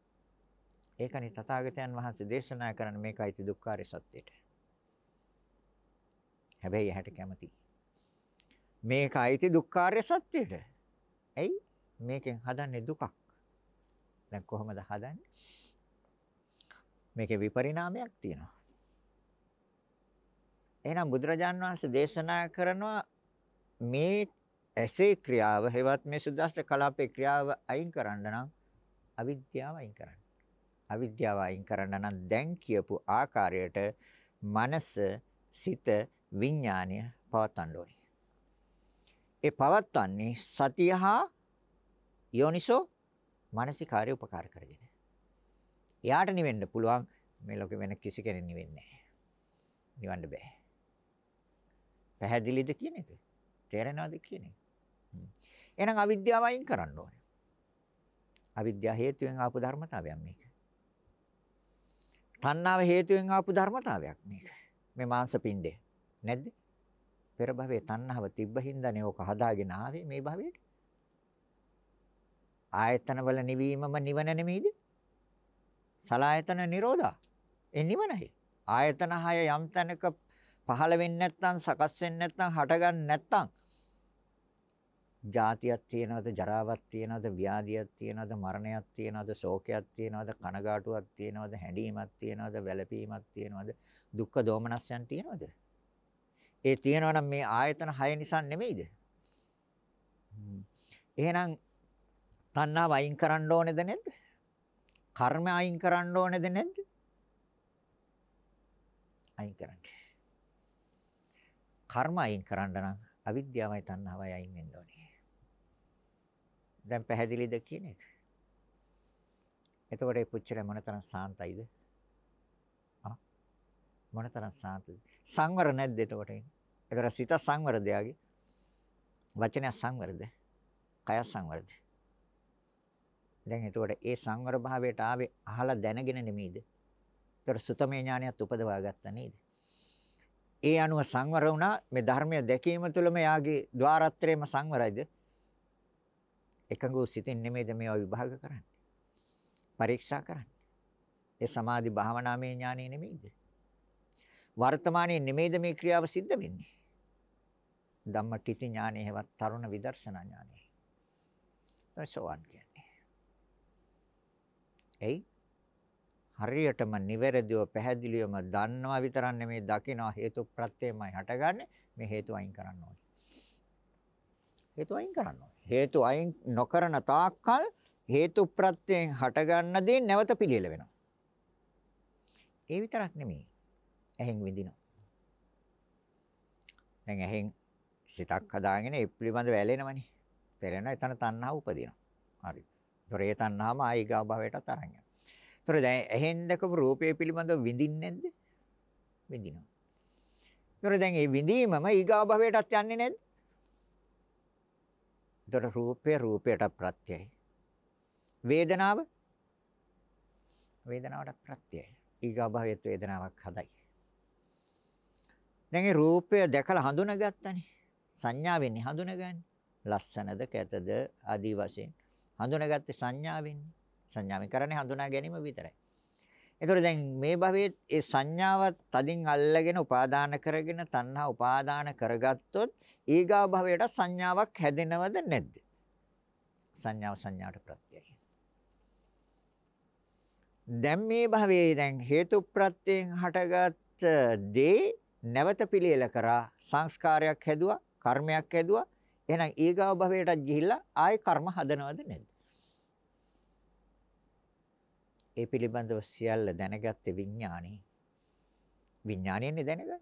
ඒකනි තථාගතයන් වහන්සේ දේශනා කරන මේකයි දුක්ඛාරය සත්‍යයට. හැබැයි ඇහැට කැමති. මේකයි දුක්ඛාරය සත්‍යයට. ඇයි? මේකෙන් හදන්නේ දුකක්. දැන් කොහොමද හදන්නේ? මේකේ විපරිණාමයක් තියෙනවා. එහෙනම් බුදුරජාන් වහන්සේ දේශනා කරනවා මේ ඇසේ ක්‍රියාව හෙවත් මේ සුද්දාෂ්ට කලාපේ ක්‍රියාව අයින් කරන්න නම් අවිද්‍යාව අයින් කරන්න. අවිද්‍යාව අයින් කරන්න නම් දැන් කියපු ආකාරයට මනස සිත විඥාණය පවත්වන්න ඕනේ. ඒ පවත්වන්නේ සතියහා යෝනිසෝ මානසිකාර්ය උපකාර කරගෙන. එයාට නිවෙන්න පුළුවන් මේ ලෝකෙ වෙන කිසි කෙනෙක් නිවෙන්නේ නැහැ. නිවන්න බෑ. පැහැදිලිද කියන එක? තේරෙනවද කියන එක? එහෙනම් අවිද්‍යාව අයින් කරන්න ඕනේ. අවිද්‍යාව හේතුවෙන් ආපු ධර්මතාවයක් මේක. තණ්හාව හේතුවෙන් ආපු ධර්මතාවයක් මේක. මේ මාංශ පින්ඩය. නැද්ද? පෙර භවයේ තණ්හාව තිබ්බ හින්දානේ ඕක හදාගෙන ආවේ මේ භවයට. ආයතන වල නිවීමම නිවන නෙමෙයිද? සලායතන නිරෝධා. ඒ නිවනයි. ආයතන හය යම් තැනක පහළ වෙන්නේ නැත්නම් සකස් වෙන්නේ නැත්නම් හටගන්නේ නැත්නම් ජාතියක් තියනවද ජරාවක් තියනවද ව්‍යාධියක් තියනවද මරණයක් තියනවද ශෝකයක් තියනවද කනගාටුවක් තියනවද හැඬීමක් තියනවද වැළපීමක් තියනවද දුක්ඛ දෝමනස්යන් තියනවද ඒ තියනවනම් මේ ආයතන 6 නිසා නෙමෙයිද එහෙනම් තණ්හාව අයින් කරන්න ඕනේද නැද්ද කර්ම අයින් කරන්න ඕනේද නැද්ද අයින් කරන්න කර්ම අයින් කරන්න නම් අවිද්‍යාවයි තණ්හාවයි අයින් වෙන්න ඕනේ දැන් පැහැදිලිද කියන එක. එතකොට මේ පුච්චල මොනතරම් සාන්තයිද? ආ මොනතරම් සාන්තද? සංවර නැද්ද එතකොට? එතකොට සිත සංවරද යාගේ? වචනය සංවරද? කය සංවරද? දැන් එතකොට ඒ සංවර භාවයට ආවේ අහලා දැනගෙන නෙමෙයිද? එතකොට සුතමේ ඥානයත් උපදවා ගත්තා නේද? ඒ අනුව සංවර වුණා මේ ධර්මය දැකීම තුළම යාගේ ద్వාරත්‍රයේම සංවරයිද? එකඟ වූ සිතින් නෙමෙයිද මේවා විභාග කරන්නේ. පරීක්ෂා කරන්නේ. ඒ සමාධි භාවනාමය ඥානෙ නෙමෙයිද? වර්තමානයේ නෙමෙයිද මේ ක්‍රියාව සිද්ධ වෙන්නේ? ධම්මටිති ඥානෙ හෙවත් තරුණ විදර්ශනා ඥානෙ. තමයි සෝවන් කියන්නේ. එයි හරියටම නිවැරදිව පැහැදිලිවම දන්නවා විතරක් නෙමෙයි දකිනවා හේතු ප්‍රත්‍යයමයි හටගන්නේ මේ හේතු අයින් කරන්න ඕනේ. හේතු අයින් කරන්න ඕනේ. හේතු අයින් නොකරන තාක්කල් හේතු ප්‍රත්‍යයෙන් හටගන්න දේ නැවත පිළියෙල වෙනවා. ඒ විතරක් නෙමෙයි. ඇහෙන් විඳිනවා. දැන් ඇහෙන් සිතක් හදාගෙන ඒ පිළිබඳ වැලෙනවනේ. තේරෙනවා එතන තණ්හාව උපදිනවා. හරි. ඒතොර ඒ තණ්හාම ආයිගා භවයටත් අරන් යනවා. ඒතොර දැන් ඇහෙන් දැකපු රූපය පිළිබඳව විඳින්නේ නැද්ද? විඳිනවා. ඒතොර දැන් ඒ විඳීමම ඊගා භවයටත් යන්නේ නැද්ද? එතකොට රූපය රූපයට ප්‍රත්‍යයයි. වේදනාව වේදනාවට ප්‍රත්‍යයයි. ඊගාභාවයත් වේදනාවක් හදයි. දැන් රූපය දැකලා හඳුනාගත්තනේ. සංඥාවෙන් හඳුනාගන්නේ. ලස්සනද කැතද ආදී වශයෙන් හඳුනාගත්තේ සංඥාවෙන්. සංඥාවෙන් කරන්නේ හඳුනා ගැනීම විතරයි. එතකොට දැන් මේ භවයේ ඒ සංඥාව තදින් අල්ලගෙන උපාදාන කරගෙන තණ්හා උපාදාන කරගත්තොත් ඊගා භවයට සංඥාවක් හැදෙනවද නැද්ද? සංඥාව සංඥාට ප්‍රත්‍යයයි. දැන් මේ භවයේ දැන් හේතු ප්‍රත්‍යයෙන් හටගත් දේ නැවත පිළියෙල කරා සංස්කාරයක් හැදුවා, කර්මයක් හැදුවා. එහෙනම් ඊගා භවයට ගිහිල්ලා ආයේ කර්ම හදනවද නැද්ද? ඒ පිළිබඳව සියල්ල දැනගත්තේ විඥානේ. විඥාණයෙන්නේ දැනගන්නේ.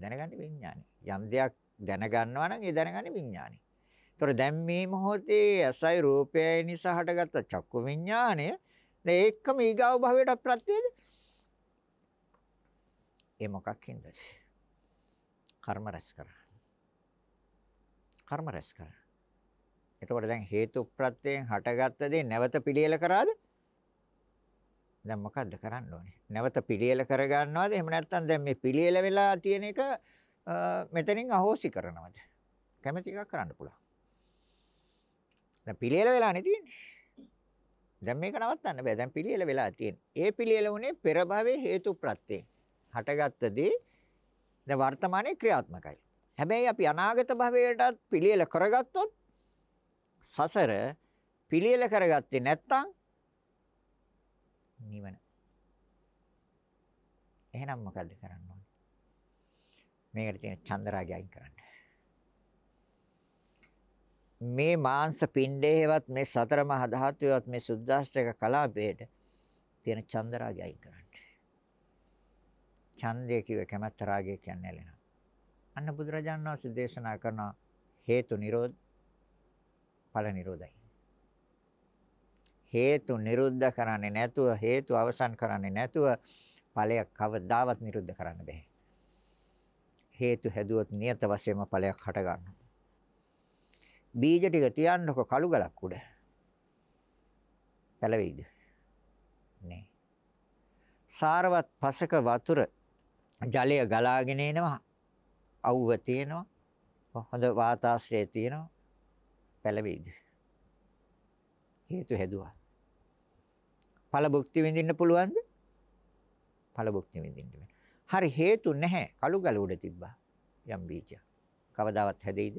දැනගන්නේ විඥානේ. යම් දෙයක් දැනගන්නවා නම් ඒ දැනගන්නේ විඥානේ. ඒතොර දැන් මේ මොහොතේ අසයි රූපයයි නිසා හටගත්ත චක්කු විඥාණය දැන් ඒකම ඊගාව භවයට ප්‍රත්‍යද? ඒ මොකක්ින්ද? කර්ම රැස් කරා. කර්ම රැස් කරා. එතකොට දැන් හේතු ප්‍රත්‍යයෙන් හටගත්ත දේ නැවත පිළියෙල කරාද? දැන් මොකද්ද කරන්න ඕනේ? නැවත පිළියෙල කරගන්නවද? එහෙම නැත්නම් දැන් මේ පිළියෙල වෙලා තියෙන එක මෙතනින් අහෝසි කරනවද? කැමැති එකක් කරන්න පුළුවන්. දැන් පිළියෙල වෙලානේ තියෙන්නේ. දැන් මේක නවත්තන්න බෑ. දැන් පිළියෙල වෙලා තියෙන්නේ. ඒ පිළියෙල උනේ පෙර භවයේ හේතු ප්‍රත්‍යයෙන්. හටගත්ත දේ දැන් වර්තමානයේ ක්‍රියාත්මකයි. හැබැයි අපි අනාගත භවයටත් පිළියෙල කරගත්තොත් සසර පිළියෙල කරගත්තේ නැත්නම් නිවන. එහෙනම් මොකද කරන්න ඕනේ? මේකට තියෙන චන්දරාගය අයින් කරන්න. මේ මාංශ පිණ්ඩේවත් මේ සතර මහා ධාතුවේවත් මේ සුද්දාෂ්ටක කලාපේට තියෙන චන්දරාගය අයින් කරන්න. ඡන්දය කියව කැමැත්ත රාගය කියන්නේ ඇලෙනවා. අන්න බුදුරජාණන් වහන්සේ දේශනා කරන හේතු නිරෝධ ඵල නිරෝධයි. හේතු නිරුද්ධ කරන්නේ නැතුව හේතු අවසන් කරන්නේ නැතුව ඵලය කවදාවත් නිරුද්ධ කරන්න බෑ. හේතු හැදුවොත් නියත වශයෙන්ම ඵලයක් හට ගන්නවා. බීජ ටික තියන්නකො කළු ගලක් උඩ. පැලවෙයිද? නෑ. සාරවත් පසක වතුර ජලය ගලාගෙන එනවා. අවුව තියෙනවා. හොඳ වාතාශ්‍රය තියෙනවා. පැලවෙයිද? හේතු හැදුවා. ඵල භුක්ති විඳින්න පුළුවන්ද? ඵල භුක්ති විඳින්න බෑ. හරි හේතු නැහැ. කළු ගල උඩ තිබ්බා. යම් බීජයක්. කවදාවත් හැදෙයිද?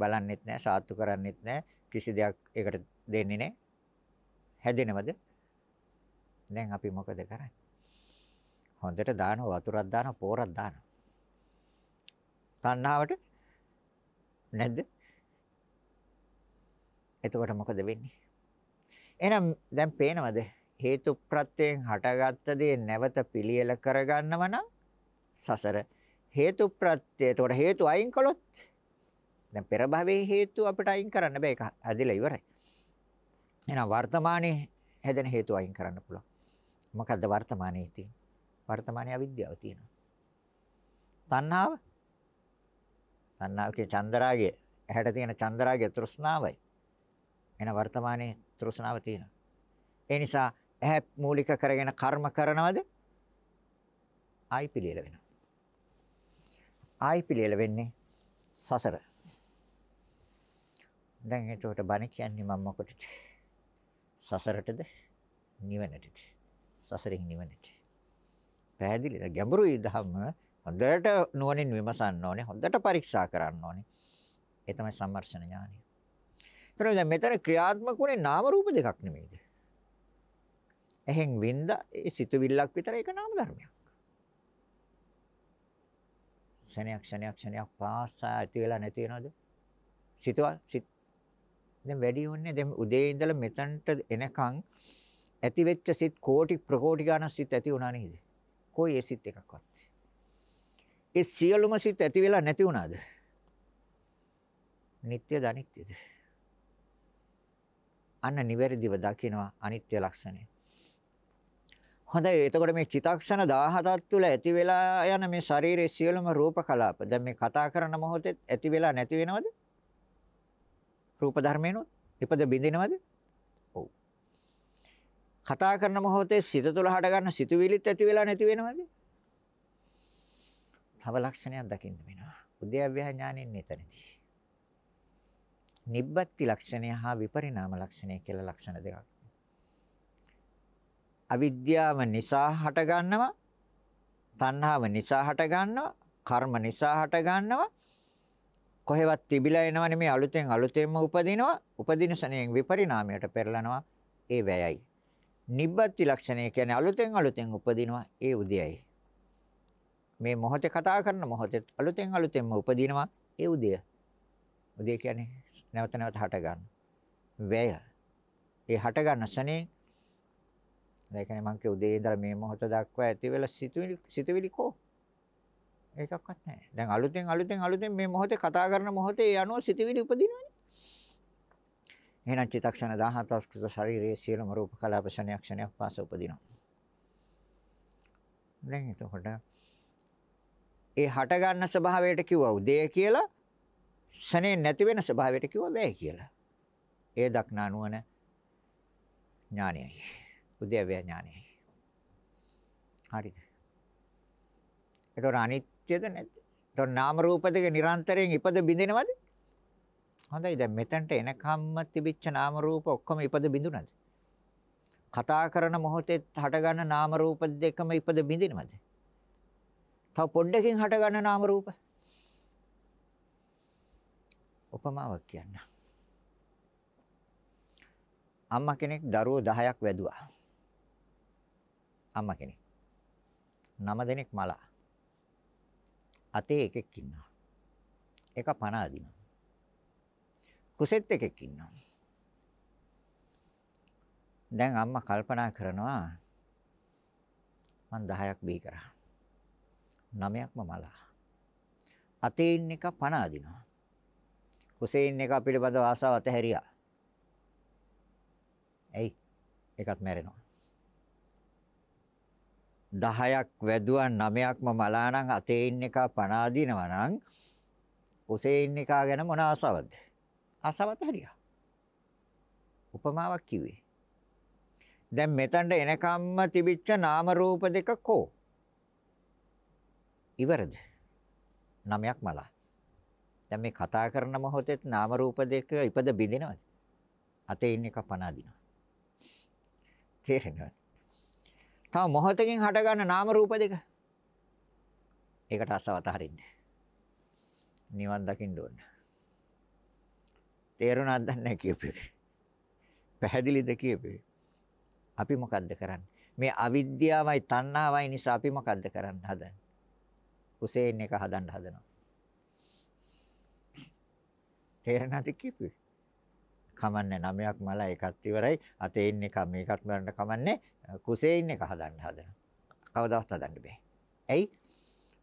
බලන්නෙත් නැහැ, සාතු කරන්නෙත් නැහැ, කිසි දෙයක් ඒකට දෙන්නේ නැහැ. හැදෙනවද? දැන් අපි මොකද කරන්නේ? හොඳට දානවා වතුරක් දානවා පෝරක් දානවා. තණ්හාවට නැද්ද? එතකොට මොකද වෙන්නේ? එහෙනම් දැන් පේනවද? හේතු ප්‍රත්‍යයෙන් හටගත්ත දේ නැවත පිළියෙල කරගන්නව නම් සසර හේතු ප්‍රත්‍යය. ඒතකොට හේතු අයින් කළොත් දැන් පෙර භවයේ හේතු අපිට අයින් කරන්න බෑ. ඒක ඇදලා ඉවරයි. එහෙනම් වර්තමානයේ හැදෙන හේතු අයින් කරන්න පුළුවන්. මොකද්ද වර්තමානයේ තියෙන? වර්තමානයේ අවිද්‍යාව තියෙනවා. තණ්හාව. තණ්හාව කියන්නේ චන්දරාගය. ඇහැට තියෙන චන්දරාගය තෘෂ්ණාවයි. එන වර්තමානයේ තෘෂ්ණාව තියෙනවා. ඒ නිසා ඇහැ මූලික කරගෙන කර්ම කරනවද? ආයි පිළියෙල වෙනවා. ආයි පිළියෙල වෙන්නේ සසර. දැන් එතකොට බණ කියන්නේ මම මොකටද? සසරටද? නිවනටද? සසරෙන් නිවනට. පැහැදිලිද? ගැඹුරුයි ධම්ම හොඳට නුවණින් විමසන්න ඕනේ. හොඳට පරීක්ෂා කරන්න ඕනේ. ඒ තමයි සම්මර්ෂණ ඥානය. ඒතර දැන් මෙතන ක්‍රියාත්මක වුණේ නාම රූප දෙකක් නෙමෙයිද? එහෙන් වින්ද ඒ සිතුවිල්ලක් විතර ඒක නාම ධර්මයක්. ක්ෂණයක් ක්ෂණයක් ක්ෂණයක් පාසා ඇති වෙලා නැති වෙනවද? සිතුවල් සිත් දැන් වැඩි යන්නේ දැන් උදේ ඉඳලා මෙතනට එනකන් ඇති වෙච්ච සිත් කෝටි ප්‍රකෝටි ගණන් සිත් ඇති වුණා නේද? කොයි ඒ සිත් එකක්වත්. ඒ සියලුම සිත් ඇති වෙලා නැති වුණාද? නিত্য දනිත්‍යද? අන්න නිවැරදිව දකිනවා අනිත්‍ය ලක්ෂණය. හොඳයි එතකොට මේ චිතක්ෂණ 17ක් තුළ ඇති වෙලා යන මේ ශරීරයේ සියලුම රූප කලාප දැන් මේ කතා කරන මොහොතේ ඇති වෙලා නැති වෙනවද රූප ධර්මේනොත් ඉපද බින්දිනවද ඔව් කතා කරන මොහොතේ සිත තුළ හටගන්න සිතුවිලිත් ඇති වෙලා නැති වෙනවද තව ලක්ෂණයක් දකින්න වෙනවා උද්‍යව්‍යා ඥානෙන් එතනදී නිබ්බත්ති ලක්ෂණය හා විපරිණාම ලක්ෂණය කියලා ලක්ෂණ දෙකක්. අවිද්‍යාව නිසා හටගන්නවා, තණ්හාව නිසා හටගන්නවා, කර්ම නිසා හටගන්නවා. කොහෙවත් තිබිලා එනවා නෙමෙයි අලුතෙන් අලුතෙන්ම උපදිනවා. උපදින සණයෙන් විපරිණාමයට පෙරලනවා. ඒ වැයයි. නිබ්බත්ති ලක්ෂණය කියන්නේ අලුතෙන් අලුතෙන් උපදිනවා. ඒ උදයයි. මේ මොහොතේ කතා කරන මොහොතේ අලුතෙන් අලුතෙන්ම උපදිනවා. ඒ උදය. උදේ කියන්නේ නැවත නැවත හට ගන්න. වැය. ඒ හට ගන්න ස්නේ ඒ කියන්නේ මං කිය උදේ ඉඳලා මේ මොහොත දක්වා ඇති වෙලා සිතුවිලි සිතුවිලි කෝ ඒකක්වත් නැහැ. දැන් අලුතෙන් අලුතෙන් අලුතෙන් මේ මොහොතේ කතා කරන මොහොතේ ඒ අනුව සිතුවිලි උපදිනවනේ. එහෙනම් චිත්තක්ෂණ 17ක් කෘත ශරීරයේ සියලුම රූප කලාප ශණයක් ශණයක් පාස උපදිනවා. දැන් එතකොට ඒ හට ගන්න ස්වභාවයට කිව්වා උදේ කියලා ශනේ නැති වෙන ස්වභාවයට කිව්ව බෑ කියලා. ඒ දක්නා නුවණ ඥානයයි. උද්‍යවය ඥානයයි. හරිද? ඒතොර අනිත්‍යද නැද්ද? ඒතොර නාම රූප දෙක නිරන්තරයෙන් ඉපද බිඳිනවද? හොඳයි දැන් මෙතනට එනකම්ම තිබිච්ච නාම රූප ඔක්කොම ඉපද බිඳුනද? කතා කරන මොහොතේ හටගන්න නාම රූප දෙකම ඉපද බිඳිනවද? තව පොඩ්ඩකින් හටගන්න නාම රූප උපමාවක් කියන්න. අම්මා කෙනෙක් දරුවෝ 10ක් වැදුවා. අම්මා කෙනෙක්. නම දෙනෙක් මලා. අතේ එකෙක් ඉන්නවා. එක පණ අදිනවා. කුසෙත් එකෙක් ඉන්නවා. දැන් අම්මා කල්පනා කරනවා මං 10ක් බිහි කරා. නමයක්ම මලා. අතේ ඉන්න එක පණ අදිනවා. හුසෙයින් එක පිළිබඳව ආසාව අතහැරියා. ඇයි? ඒකත් මැරෙනවා. 10ක් වැදුවා 9ක්ම මලානම් අතේ ඉන්න එක පනාදිනවා නම් හුසෙයින් එක ගැන මොන ආසාවද? ආසාව අතහැරියා. උපමාවක් කිව්වේ. දැන් මෙතනට එනකම්ම තිබිච්ච නාම රූප දෙක කෝ? ඉවරද? නමයක් මලා. දැන් මේ කතා කරන මොහොතේත් නාම රූප දෙක ඉපද බිඳිනවද? අතේ ඉන්න එක පණ අදිනවා. තේරෙනවද? තව මොහොතකින් හටගන්න නාම රූප දෙක. ඒකට අසවත හරින්න. නිවන් දකින්න ඕන. තේරුණාද නැහැ කියපේ. පැහැදිලිද කියපේ. අපි මොකද්ද කරන්නේ? මේ අවිද්‍යාවයි තණ්හාවයි නිසා අපි මොකද්ද කරන්න හදන්නේ? කුසේන් එක හදන්න හදනවා. තේරෙනවද කිව්වේ? කමන්නේ නමයක් මල එකක් ඉවරයි. අතේ ඉන්න එක මේකත් බලන්න කමන්නේ. කුසේ ඉන්න එක හදන්න හදනවා. කවදාවත් හදන්න බෑ. ඇයි?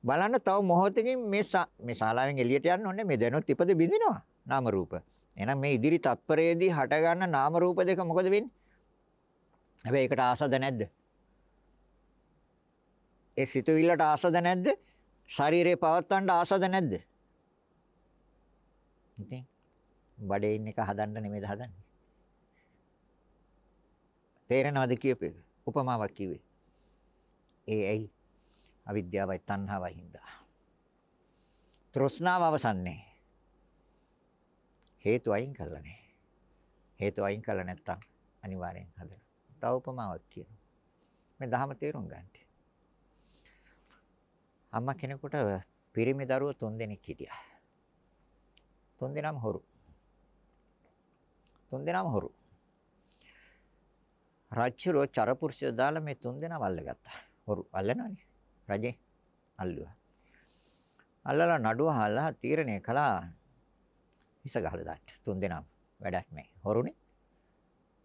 බලන්න තව මොහොතකින් මේ මේ ශාලාවෙන් එළියට යන්න ඕනේ. මේ දැනුත් ඉපද බිඳිනවා. නාම රූප. එහෙනම් මේ ඉදිරි තත්පරයේදී හට ගන්න නාම රූප දෙක මොකද වෙන්නේ? හැබැයි ඒකට ආසද නැද්ද? ඒ සිතුවිල්ලට ආසද නැද්ද? ශරීරේ පවත්වන්න ආසද නැද්ද? ඉතින් බඩේ ඉන්න එක හදන්න නෙමෙයිද හදන්නේ. තේරෙනවද කියපේ? උපමාවක් කිව්වේ. ඒ ඇයි? අවිද්‍යාවයි තණ්හාවයි හින්දා. තෘෂ්ණාව අවසන්නේ. හේතු අයින් කළා නේ. හේතු අයින් කළා නැත්තම් අනිවාර්යෙන් හදනවා. තව උපමාවක් කියනවා. මේ දහම තේරුම් ගන්න. අම්මා කෙනෙකුට පිරිමි දරුවෝ තුන් දෙනෙක් හිටියා. තුන් දෙනාම හොරු. තුන් දෙනාම හොරු. රජුරෝ චරපුරුෂය දාලා මේ තුන් දෙනා අල්ලගත්තා. හොරු අල්ලනවනේ. රජේ අල්ලුවා. අල්ලලා නඩුව අහලා තීරණය කළා. හිස ගහලා දාන්න. තුන් දෙනාම වැඩක් නැහැ. හොරුනේ.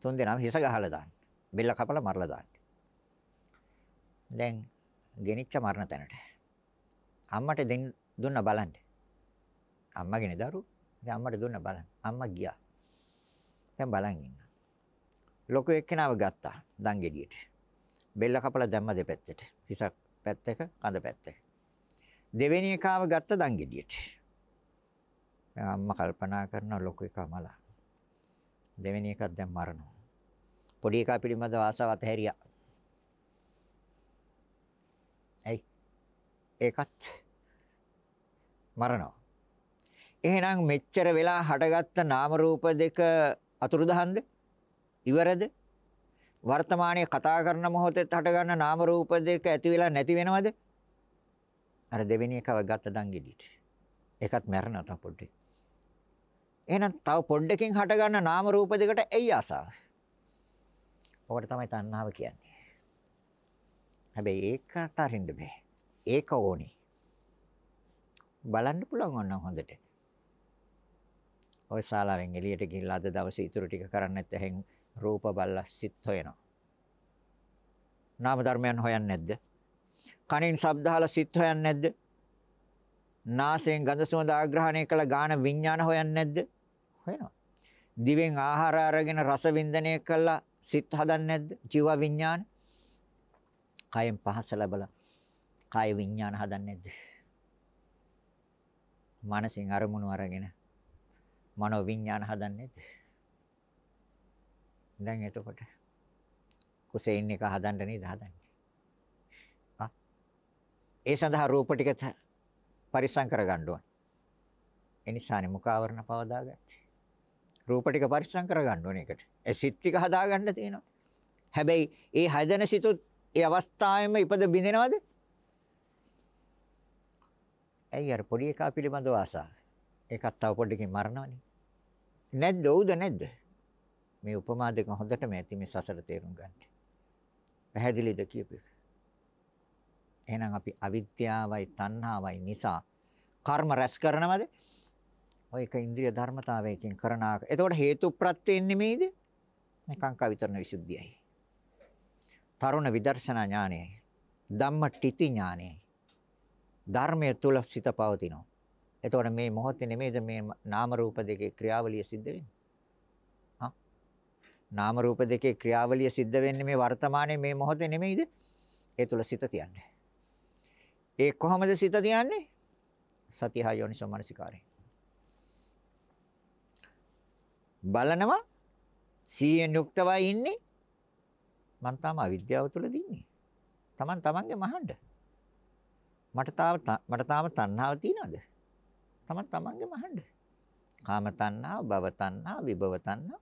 තුන් දෙනාම හිස ගහලා දාන්න. බෙල්ල කපලා මරලා දාන්න. දැන් ගෙනිච්ච මරණ තැනට. අම්මට දෙන්න දුන්නා බලන්න. අම්මගෙන දරුවෝ දැන් අම්මට දුන්න බලන්න. අම්මා ගියා. දැන් බලන් ඉන්නවා. ලොකු එක්කෙනාව ගත්තා දන් ගෙඩියට. බෙල්ල කපලා දැම්ම දෙපැත්තට. හිසක් පැත්තක, අඳ පැත්තක. දෙවෙනි එකාව ගත්ත දන් ගෙඩියට. දැන් අම්මා කල්පනා කරනවා ලොකු එකා මලා. දෙවෙනි එකක් දැන් මරනවා. පොඩි එකා පිළිබඳව ආසාව අතහැරියා. ඇයි? ඒකත් මරනවා. එහෙනම් මෙච්චර වෙලා හටගත්ත නාම රූප දෙක අතුරුදහන්ද? ඉවරද? වර්තමානයේ කතා කරන මොහොතේ හටගන්න නාම රූප දෙක ඇති වෙලා නැති වෙනවද? අර දෙවෙනි එකව ගත්ත දංගෙඩිට. ඒකත් මැරෙනවා තව පොඩ්ඩේ. එහෙනම් තව පොඩ්ඩකින් හටගන්න නාම රූප දෙකට ඇයි ආසාව? ඔකට තමයි තණ්හාව කියන්නේ. හැබැයි ඒක අතාරින්න බෑ. ඒක ඕනේ. බලන්න පුළුවන් ඕන හොඳට. ওই ශාලාවෙන් එළියට ගිහිල්ලා අද දවසේ ඉතුරු ටික කරන්නත් එහෙන් රූප බලලා සිත් හොයනවා. නාම ධර්මයන් හොයන්නේ නැද්ද? කනින් ශබ්ද අහලා සිත් හොයන්නේ නැද්ද? නාසයෙන් ගඳ සුවඳ ආග්‍රහණය කළ ගාන විඥාන හොයන්නේ නැද්ද? හොයනවා. දිවෙන් ආහාර අරගෙන රස වින්දනය කළා සිත් හදන්නේ නැද්ද? ජීව විඥාන. කයෙන් පහස ලැබලා කාය විඥාන හදන්නේ නැද්ද? මනසින් අරමුණු අරගෙන මනෝ විඥාන හදන්නේද? දැන් එතකොට කුසෙයින් එක හදන්න නේද හදන්නේ. ආ ඒ සඳහා රූප ටික පරිස්සම් කරගන්න ඕන. ඒ නිසානේ මුඛාවරණ පවදාගත්තේ. රූප ටික පරිස්සම් කරගන්න ඕන එකට. ඒ සිත් ටික හදාගන්න තියෙනවා. හැබැයි ඒ හදන සිතුත් ඒ අවස්ථාවේම ඉපද බිඳිනවද? ඇයි අර පොඩි එකා පිළිබඳව ආසාව? ඒකත් තව පොඩ්ඩකින් මරණවනේ. නැද්ද? උවුද නැද්ද? මේ උපමා දෙක හොඳටම ඇති මේ සසර තේරුම් ගන්න. පැහැදිලිද කියපේ? එහෙනම් අපි අවිද්‍යාවයි තණ්හාවයි නිසා කර්ම රැස් කරනවද? ඔය එක ඉන්ද්‍රිය ධර්මතාවයකින් කරන ආකාරය. එතකොට හේතු ප්‍රත්‍යයෙන් නෙමෙයිද? මේ කාංකා විතරණ විසුද්ධියයි. තරුණ විදර්ශනා ඥානයයි. ධම්ම ටිති ඥානයයි. ධර්මයේ තුල සිත පවතිනවා. එතකොට මේ මොහොතේ නෙමෙයිද මේ නාම රූප දෙකේ ක්‍රියාවලිය සිද්ධ වෙන්නේ? හා? නාම රූප දෙකේ ක්‍රියාවලිය සිද්ධ වෙන්නේ මේ වර්තමානයේ මේ මොහොතේ නෙමෙයිද? ඒ තුල සිත තියන්නේ. ඒ කොහොමද සිත තියන්නේ? සතිහා යෝනිසෝ මනසිකාරේ. බලනවා සීයෙන් යුක්තවයි ඉන්නේ. මං තාම අවිද්‍යාව තුලද ඉන්නේ. Taman tamange මහඬ. මට තාම මට තාම තණ්හාව තියනවද? තමන් තමන්ගේම අහන්න. කාම තණ්හා, භව තණ්හා, විභව තණ්හා,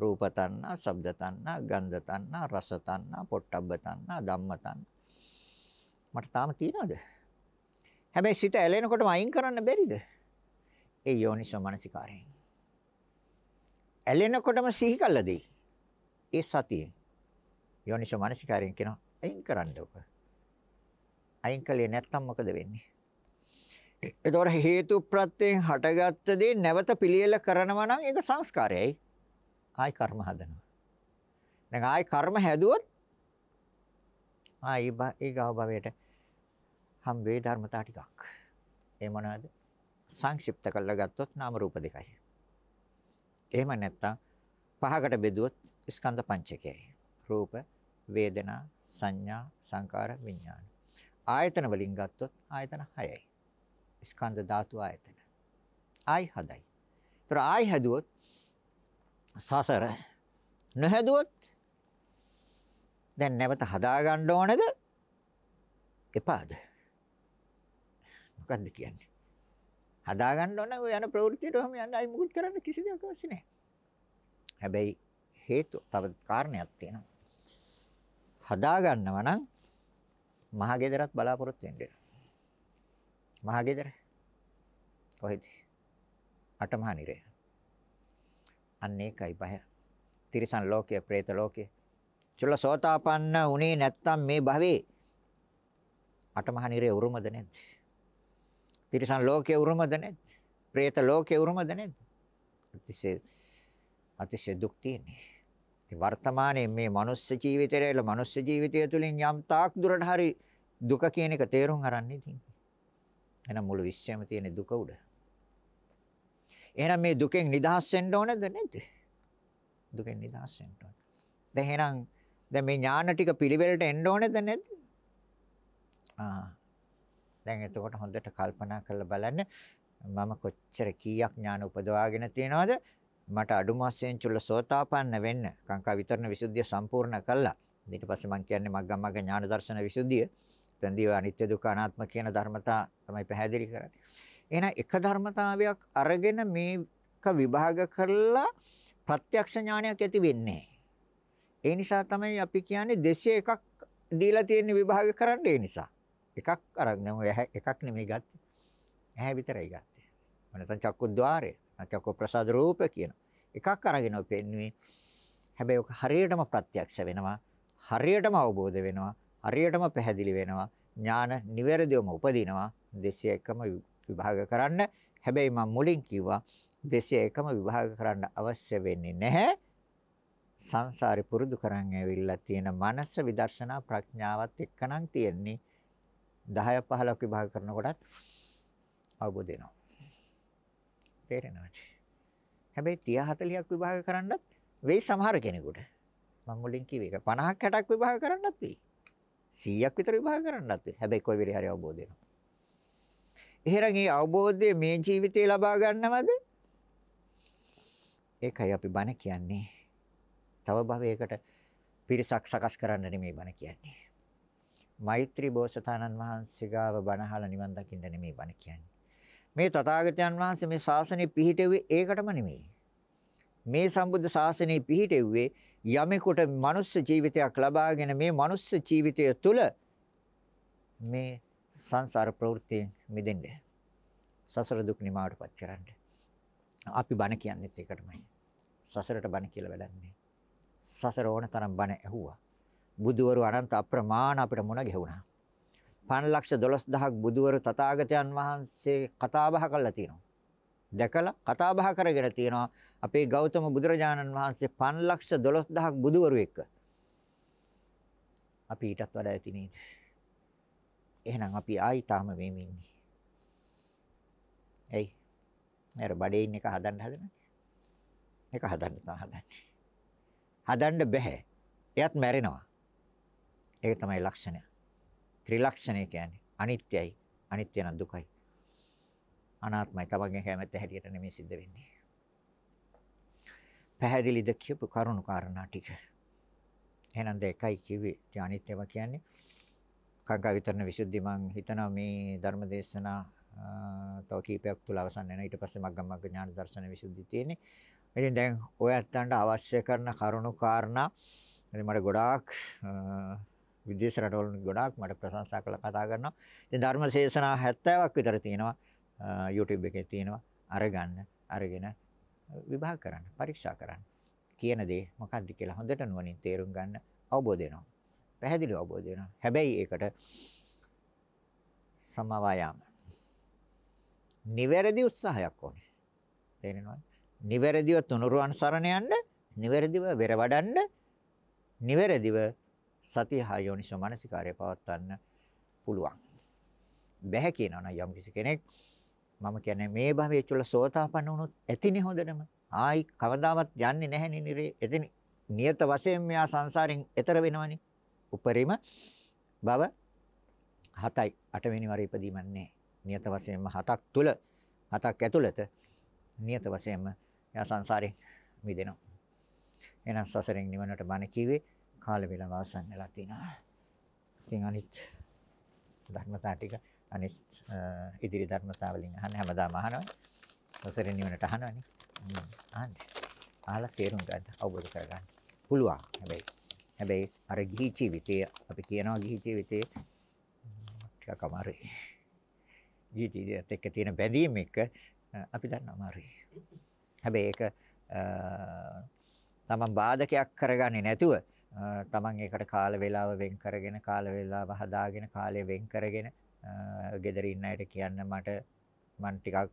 රූප තණ්හා, ශබ්ද තණ්හා, ගන්ධ තණ්හා, රස තණ්හා, පොට්ටබ්බ තණ්හා, ධම්ම තණ්හා. මට තාම තියනවද? හැබැයි සිත ඇලෙනකොටම අයින් කරන්න බැරිද? ඒ යෝනිසෝ මනසිකාරයෙන්. ඇලෙනකොටම සිහි කළා දෙයි. ඒ සතියේ. යෝනිසෝ මනසිකාරයෙන් කියනවා අයින් කරන්න ඕක. අයින් කළේ නැත්තම් මොකද වෙන්නේ? එතකොට හේතු ප්‍රත්‍යයෙන් හටගත්ත දේ නැවත පිළියෙල කරනවා නම් ඒක සංස්කාරයයි. ආයි කර්ම හදනවා. දැන් ආයි කර්ම හැදුවොත් ආයි ඒගාව භවයට හම් වේ ධර්මතා ටිකක්. ඒ මොනවාද? සංක්ෂිප්ත කරලා ගත්තොත් නාම රූප දෙකයි. එහෙම නැත්නම් පහකට බෙදුවොත් ස්කන්ධ පංචකයයි. රූප, වේදනා, සංඥා, සංකාර, විඥාන. ආයතන වලින් ගත්තොත් ආයතන 6යි. ස්කන්ධ ධාතු ආයතන. ආයි හදයි. ඒතර ආයි හැදුවොත් සසර නොහැදුවොත් දැන් නැවත හදා ගන්න ඕනද? එපාද? මොකද්ද කියන්නේ? හදා ගන්න ඕන ඔය යන ප්‍රවෘත්තියට ඔහම යන්න අයි මුකුත් කරන්න කිසි දෙයක් අවශ්‍ය නැහැ. හැබැයි හේතු තව කාරණයක් තියෙනවා. හදා ගන්නවා නම් මහගෙදරත් බලාපොරොත්තු වෙන්න වෙනවා. මහා ගෙදර. කොහෙද? අටමහා නිරය. අන්න ඒකයි බය. තිරිසන් ලෝකය, പ്രേත ලෝකය. චුල්ලසෝතාපන්න උනේ නැත්තම් මේ භවේ අටමහා නිරය උරුමද නැද්ද? තිරිසන් ලෝකයේ උරුමද නැද්ද? പ്രേත ලෝකයේ උරුමද නැද්ද? අතිශය අතිශය දුක් තියෙන්නේ. ඉතින් වර්තමානයේ මේ මනුස්ස ජීවිතේල මනුස්ස ජීවිතය තුළින් යම් තාක් දුරට හරි දුක කියන එක තේරුම් අරන් ඉතින්. එහෙනම් මුළු විශ්වයම තියෙන දුක උඩ. එහෙනම් මේ දුකෙන් නිදහස් වෙන්න ඕනද නැද්ද? දුකෙන් නිදහස් වෙන්න ඕන. දැන් එහෙනම් දැන් මේ ඥාන ටික පිළිවෙලට එන්න ඕනද නැද්ද? ආ. දැන් එතකොට හොඳට කල්පනා කරලා බලන්න මම කොච්චර කීයක් ඥාන උපදවාගෙන තියනවද? මට අඩුම වශයෙන් චුල්ල සෝතාපන්න වෙන්න කාංකා විතරණ විසුද්ධිය සම්පූර්ණ කළා. ඊට පස්සේ මම කියන්නේ මග්ගමග්ග ඥාන දර්ශන විසුද්ධිය. එතෙන්දී අනිත්‍ය දුක්ඛ අනාත්ම කියන ධර්මතා තමයි පැහැදිලි කරන්නේ. එහෙනම් එක ධර්මතාවයක් අරගෙන මේක විභාග කරලා ප්‍රත්‍යක්ෂ ඥානයක් ඇති වෙන්නේ. ඒ නිසා තමයි අපි කියන්නේ 201ක් දීලා තියෙන විභාග කරන්න ඒ නිසා. එකක් අරන් නම් එකක් නෙමෙයි ගත්තේ. ඇහැ විතරයි ගත්තේ. නැත්නම් චක්කුද්්වාරය, චක්කු ප්‍රසාද රූප කියන එකක් අරගෙන පෙන්වුවේ. හැබැයි ඔක හරියටම ප්‍රත්‍යක්ෂ වෙනවා. හරියටම අවබෝධ වෙනවා. හරියටම පැහැදිලි වෙනවා. ඥාන නිවැරදිවම උපදිනවා. 201ම විභාග කරන්න. හැබැයි මම මුලින් කිව්වා 201ම විභාග කරන්න අවශ්‍ය වෙන්නේ නැහැ. සංසාරේ පුරුදු කරන් ඇවිල්ලා තියෙන මනස විදර්ශනා ප්‍රඥාවත් එක්කනම් තියෙන්නේ 10 15ක් විභාග කරනකොටත් අවබෝධ වෙනවා. තේරෙනවද? හැබැයි 30 40ක් විභාග කරන්නත් වෙයි සමහර කෙනෙකුට. මම මුලින් කිව්ව එක 50ක් 60ක් විභාග කරන්නත් වෙයි. 100ක් විතර විභාග කරන්නත් වෙයි. හැබැයි කොයි වෙලේ හරි අවබෝධ වෙනවා. එහෙනම් මේ අවබෝධය මේ ජීවිතේ ලබා ගන්නවද? ඒකයි අපි බණ කියන්නේ. තව භවයකට පිරිසක් සකස් කරන්න නෙමෙයි බණ කියන්නේ. මෛත්‍රී බෝසතාණන් වහන්සේ ගාව බණහල නිවන් දකින්න නෙමෙයි බණ කියන්නේ. මේ තථාගතයන් වහන්සේ මේ ශාසනය පිහිටෙව්වේ ඒකටම නෙමෙයි. මේ සම්බුද්ධ ශාසනය පිහිටෙව්වේ යමෙකුට මනුස්ස ජීවිතයක් ලබාගෙන මේ මනුස්ස ජීවිතය තුළ මේ සංසාර ප්‍රවෘත්තියෙන් මිදෙන්න. සසර දුක් නිමාවටපත් කරන්න. අපි බණ කියන්නේත් ඒකටමයි. සසරට බණ කියලා වැඩන්නේ. සසර ඕන තරම් බණ ඇහුවා. බුදුවරු අනන්ත අප්‍රමාණ අපිට මුණ ගැහුණා. 512000ක් බුදුවරු තථාගතයන් වහන්සේ කතා බහ කළා තියෙනවා. දැකලා කතා බහ කරගෙන තියෙනවා අපේ ගෞතම බුදුරජාණන් වහන්සේ 512000ක් බුදවරු එක්ක. අපි ඊටත් වඩා ඇති නේද? එහෙනම් අපි ආයි තාම මේ ඉන්නේ. එයි. අර බඩේ ඉන්න එක හදන්න හදනනේ. එක හදන්න තමයි හදන්නේ. හදන්න බෑ. එයත් මැරෙනවා. ඒක තමයි ලක්ෂණය. ත්‍රිලක්ෂණය කියන්නේ අනිත්‍යයි. අනිත්‍ය නම් දුකයි. අනාත්මයි. තමන්ගේ කැමැත්ත හැටියට නෙමෙයි සිද්ධ වෙන්නේ. පැහැදිලිද කියපු කරුණු කාරණා ටික. එහෙනම් දෙකයි කිව්වේ. ඉතින් අනිත් ඒවා කියන්නේ කග්ගා විතරන විසුද්ධි මං හිතනවා මේ ධර්ම දේශනා තව කීපයක් තුල අවසන් වෙනවා. ඊට පස්සේ මග්ගමග්ග ඥාන දර්ශන විසුද්ධි තියෙන්නේ. ඉතින් දැන් ඔය අත්තන්ට අවශ්‍ය කරන කරුණු කාරණා ඉතින් මට ගොඩාක් විදේශ රටවල ගොඩාක් මට ප්‍රශංසා කළා කතා කරනවා. ඉතින් ධර්ම දේශනා 70ක් විතර තියෙනවා. YouTube එකේ තියෙනවා අරගන්න අරගෙන විභාග කරන්න පරීක්ෂා කරන්න කියන දේ මොකක්ද කියලා හොඳට නුවණින් තේරුම් ගන්න අවබෝධ වෙනවා පැහැදිලිව අවබෝධ වෙනවා හැබැයි ඒකට සමවායාම නිවැරදි උත්සාහයක් ඕනේ තේරෙනවද නිවැරදිව තුනුරුවන් සරණ යන්න නිවැරදිව වෙර වඩන්න නිවැරදිව සතිය හා යෝනිසෝ මනසිකාරය පවත්වන්න පුළුවන් බැහැ කියනවනම් යම් කිසි කෙනෙක් මම කියන්නේ මේ භවයේ චුල සෝතාපන්න වුණොත් ඇතිනේ හොඳටම. ආයි කවදාවත් යන්නේ නැහැ නිරේ. එතන නියත වශයෙන් මෙයා සංසාරෙන් එතර වෙනවනේ. උපරිම භව 7යි. 8 වෙනි වර ඉපදීමක් නැහැ. නියත වශයෙන්ම 7ක් තුල 7ක් ඇතුළත නියත වශයෙන්ම එයා සංසාරයෙන් මිදෙනවා. එහෙනම් සසරෙන් නිවනට බණ කිව්වේ කාල වේලාව අවසන් වෙලා තිනවා. ඉතින් අනිත් ධර්මතා ටික අනිත් ඉදිරි ධර්මතා වලින් අහන්න හැමදාම අහනවා. සසරේ නිවනට අහනවනේ. අහන්න. අහලා තේරුම් ගන්න, අවබෝධ කර ගන්න. පුළුවන්. හැබැයි හැබැයි අර ගිහි ජීවිතේ අපි කියනවා ගිහි ජීවිතේ ටිකක් අමාරුයි. ගිහි ජීවිතයත් එක්ක තියෙන බැඳීම එක අපි දන්නවා අමාරුයි. හැබැයි ඒක තමන් බාධකයක් කරගන්නේ නැතුව තමන් ඒකට කාල වේලාව වෙන් කරගෙන කාල වේලාව හදාගෙන කාලය වෙන් කරගෙන ගෙදර ඉන්න අයට කියන්න මට මම ටිකක්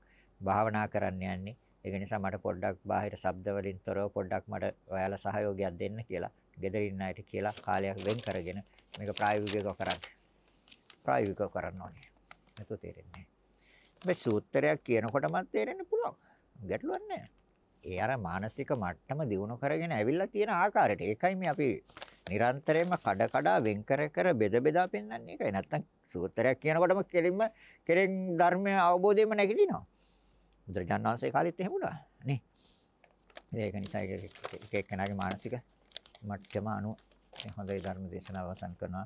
භාවනා කරන්න යන්නේ. ඒක නිසා මට පොඩ්ඩක් බාහිර ශබ්ද වලින් තොරව පොඩ්ඩක් මට ඔයාලා සහයෝගයක් දෙන්න කියලා. ගෙදර ඉන්න අයට කියලා කාලයක් වෙන් කරගෙන මේක ප්‍රායෝගිකව කරන්න. ප්‍රායෝගිකව කරන්න ඕනේ. නැතුව තේරෙන්නේ නැහැ. මේ සූත්‍රයක් කියනකොටම තේරෙන්න පුළුවන්. ගැටලුවක් නැහැ. ඒ අර මානසික මට්ටම දිනු කරගෙන ඇවිල්ලා තියෙන ආකාරයට ඒකයි මේ අපි නිරන්තරයෙන්ම කඩ කඩ වෙන් කර කර බෙද බෙදා පෙන්වන්නේ ඒකයි. නැත්තම් සූත්‍රයක් කියනකොටම කෙලින්ම කෙරෙන් ධර්මය අවබෝධයෙන්ම නැගිටිනවා. බුදුරජාණන් වහන්සේ කාලෙත් එහෙම වුණා නේ. ඒක නිසා එක එක්කෙනාගේ මානසික මට්ටම අනුව හොඳයි ධර්ම දේශනාව අවසන් කරනවා.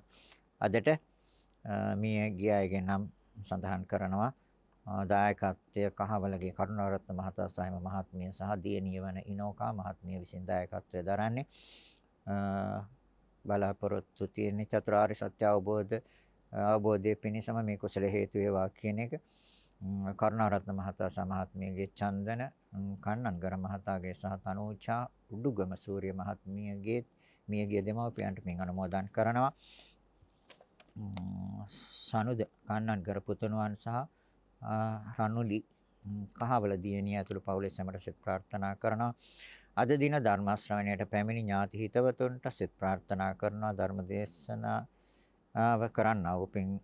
අදට මිය ගිය අයගෙන් නම් සඳහන් කරනවා දායකත්වය කහවලගේ කරුණාරත්න මහතා සහිම මහත්මිය සහ දියණිය වන ඉනෝකා මහත්මිය විසින් දායකත්වය දරන්නේ බලාපොරොත්තු තියෙන්නේ චතුරාර්ය සත්‍ය අවබෝධ අවබෝධයේ පිණිසම මේ කුසල හේතු වේවා කියන එක කරුණාරත්න මහතා සමහත්මියගේ චන්දන කන්නන්ගර මහතාගේ සහ තනෝචා උඩුගම සූර්ය මහත්මියගේ මියගේ දෙමව්පියන්ට මින් අනුමෝදන් කරනවා සනුද කන්නන්ගර පුතණුවන් සහ රණුලි කහවල දියණිය ඇතුළු පවුලේ සැමට සිත ප්‍රාර්ථනා කරනවා අද දින ධර්ම ශ්‍රවණයට පැමිණි ඥාති හිතවතුන්ට සිත ප්‍රාර්ථනා කරනවා ධර්ම දේශනාව කරන්නා වූ පින්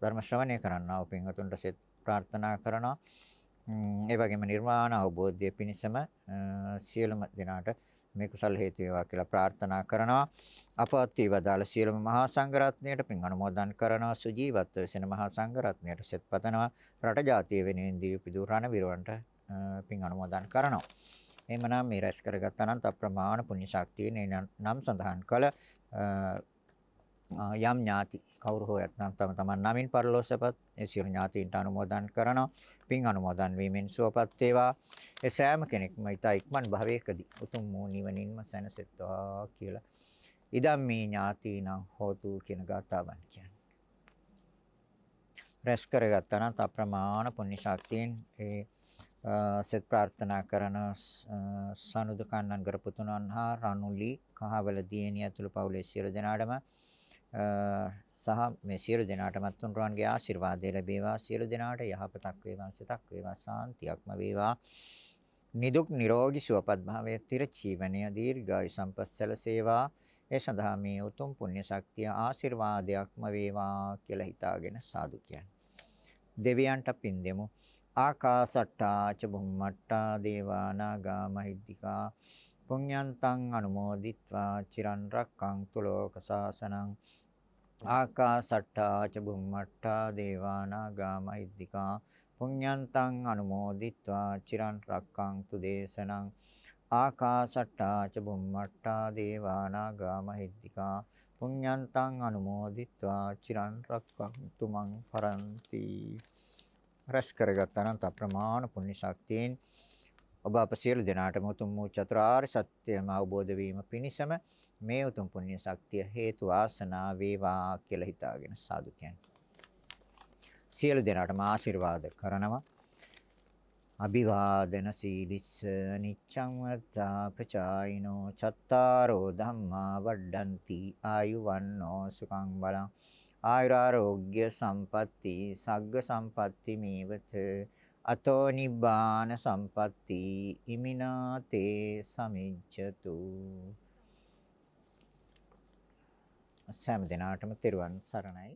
ධර්ම ශ්‍රවණය කරන්නා වූ පින්වතුන්ට සිත ප්‍රාර්ථනා කරනවා ඒ වගේම නිර්වාණ අවබෝධය පිණිසම සියලුම දෙනාට මේ කුසල් හේතු වේවා කියලා ප්‍රාර්ථනා කරනවා අපවත් වේවදාල සියලුම මහා සංඝරත්නයට පින් අනුමෝදන් කරනවා සුජීවත්ව වෙසෙන මහා සංඝරත්නයට සෙත් පතනවා රට ජාතිය වෙනුවෙන් දීපිදු රණ විරවන්ට පින් අනුමෝදන් කරනවා එමනම් මේ රැස් කරගත් අනන්ත ප්‍රමාණ පුණ්‍ය ශක්තියෙන් නම් සඳහන් කළ යම් ඥාති කවුරු හෝ නැත්නම් තම තමන් නමින් පරලෝසපත් ඒ සියලු ඥාතීන්ට අනුමෝදන් කරනවා පින් අනුමෝදන් වීමෙන් සුවපත් වේවා ඒ සෑම කෙනෙක්ම ඊට ඉක්මන් භවයකදී උතුම් වූ නිවනින්ම සැනසෙත්වා කියලා ඉදම් මේ ඥාතීනං හෝතු කියන ගාතාවන් කියන්නේ රැස් කරගත්තා නම් අප්‍රමාණ පුණ්‍ය ශක්තියෙන් ඒ සෙත් ප්‍රාර්ථනා කරන සනුද කන්නන් ගරපුතුණන් හා රණුලි කහවල දියණිය ඇතුළු පවුලේ සියලු දෙනාටම සහ මේ සියලු දෙනාටමත් තුන්රුවන්ගේ ආශිර්වාදය ලැබේවා සියලු දෙනාට යහපතක් වේවා සිතක් වේවා සාන්තියක්ම වේවා නිදුක් නිරෝගී සුවපත් භාවයේ තිර ජීවනය දීර්ඝායු සම්පස්සල සේවා ඒ සඳහා මේ උතුම් පුණ්‍ය ශක්තිය ආශිර්වාදයක්ම වේවා කියලා හිතාගෙන සාදු කියන්නේ දෙවියන්ට පින් දෙමු ආකාසට්ටා ච බුම්මට්ටා දේවානාගා මහිද්దికා පුඤ්ඤන්තං අනුමෝදිත්වා චිරන් රක්ඛන්තු ලෝක සාසනං ආකාසට්ටා ච බුම්මට්ටා දේවානාගා මහිද්దికා පුඤ්ඤන්තං අනුමෝදිත්වා චිරන් රක්ඛන්තු දේශනං ආකාසට්ටා ච බුම්මට්ටා දේවානාගා මහිද්దికා පුඤ්ඤන්තං අනුමෝදිත්වා චිරන් රක්ඛන්තු මං පරන්ති රැස් කරගත් අනන්ත අප්‍රමාණ පුණ්‍ය ශක්තියෙන් ඔබ අප සියලු දෙනාටම උතුම් වූ චතුරාර්ය සත්‍යම අවබෝධ වීම පිණිසම මේ උතුම් පුණ්‍ය ශක්තිය හේතු වාසනා වේවා කියලා හිතාගෙන සාදු සියලු දෙනාටම ආශිර්වාද කරනවා අභිවාදන සීලිස්ස නිච්ඡං වත්තා ප්‍රචායිනෝ චත්තාරෝ ධම්මා වඩ්ඩಂತಿ ආයුවන්නෝ සුඛං බලං ආයුරාෝග්‍ය සම්පatti සග්ග සම්පatti මේවත අතෝ නිබ්බාන සම්පatti ඉමිනාතේ සමිච්ඡතු සෑම දිනාටම තෙරුවන් සරණයි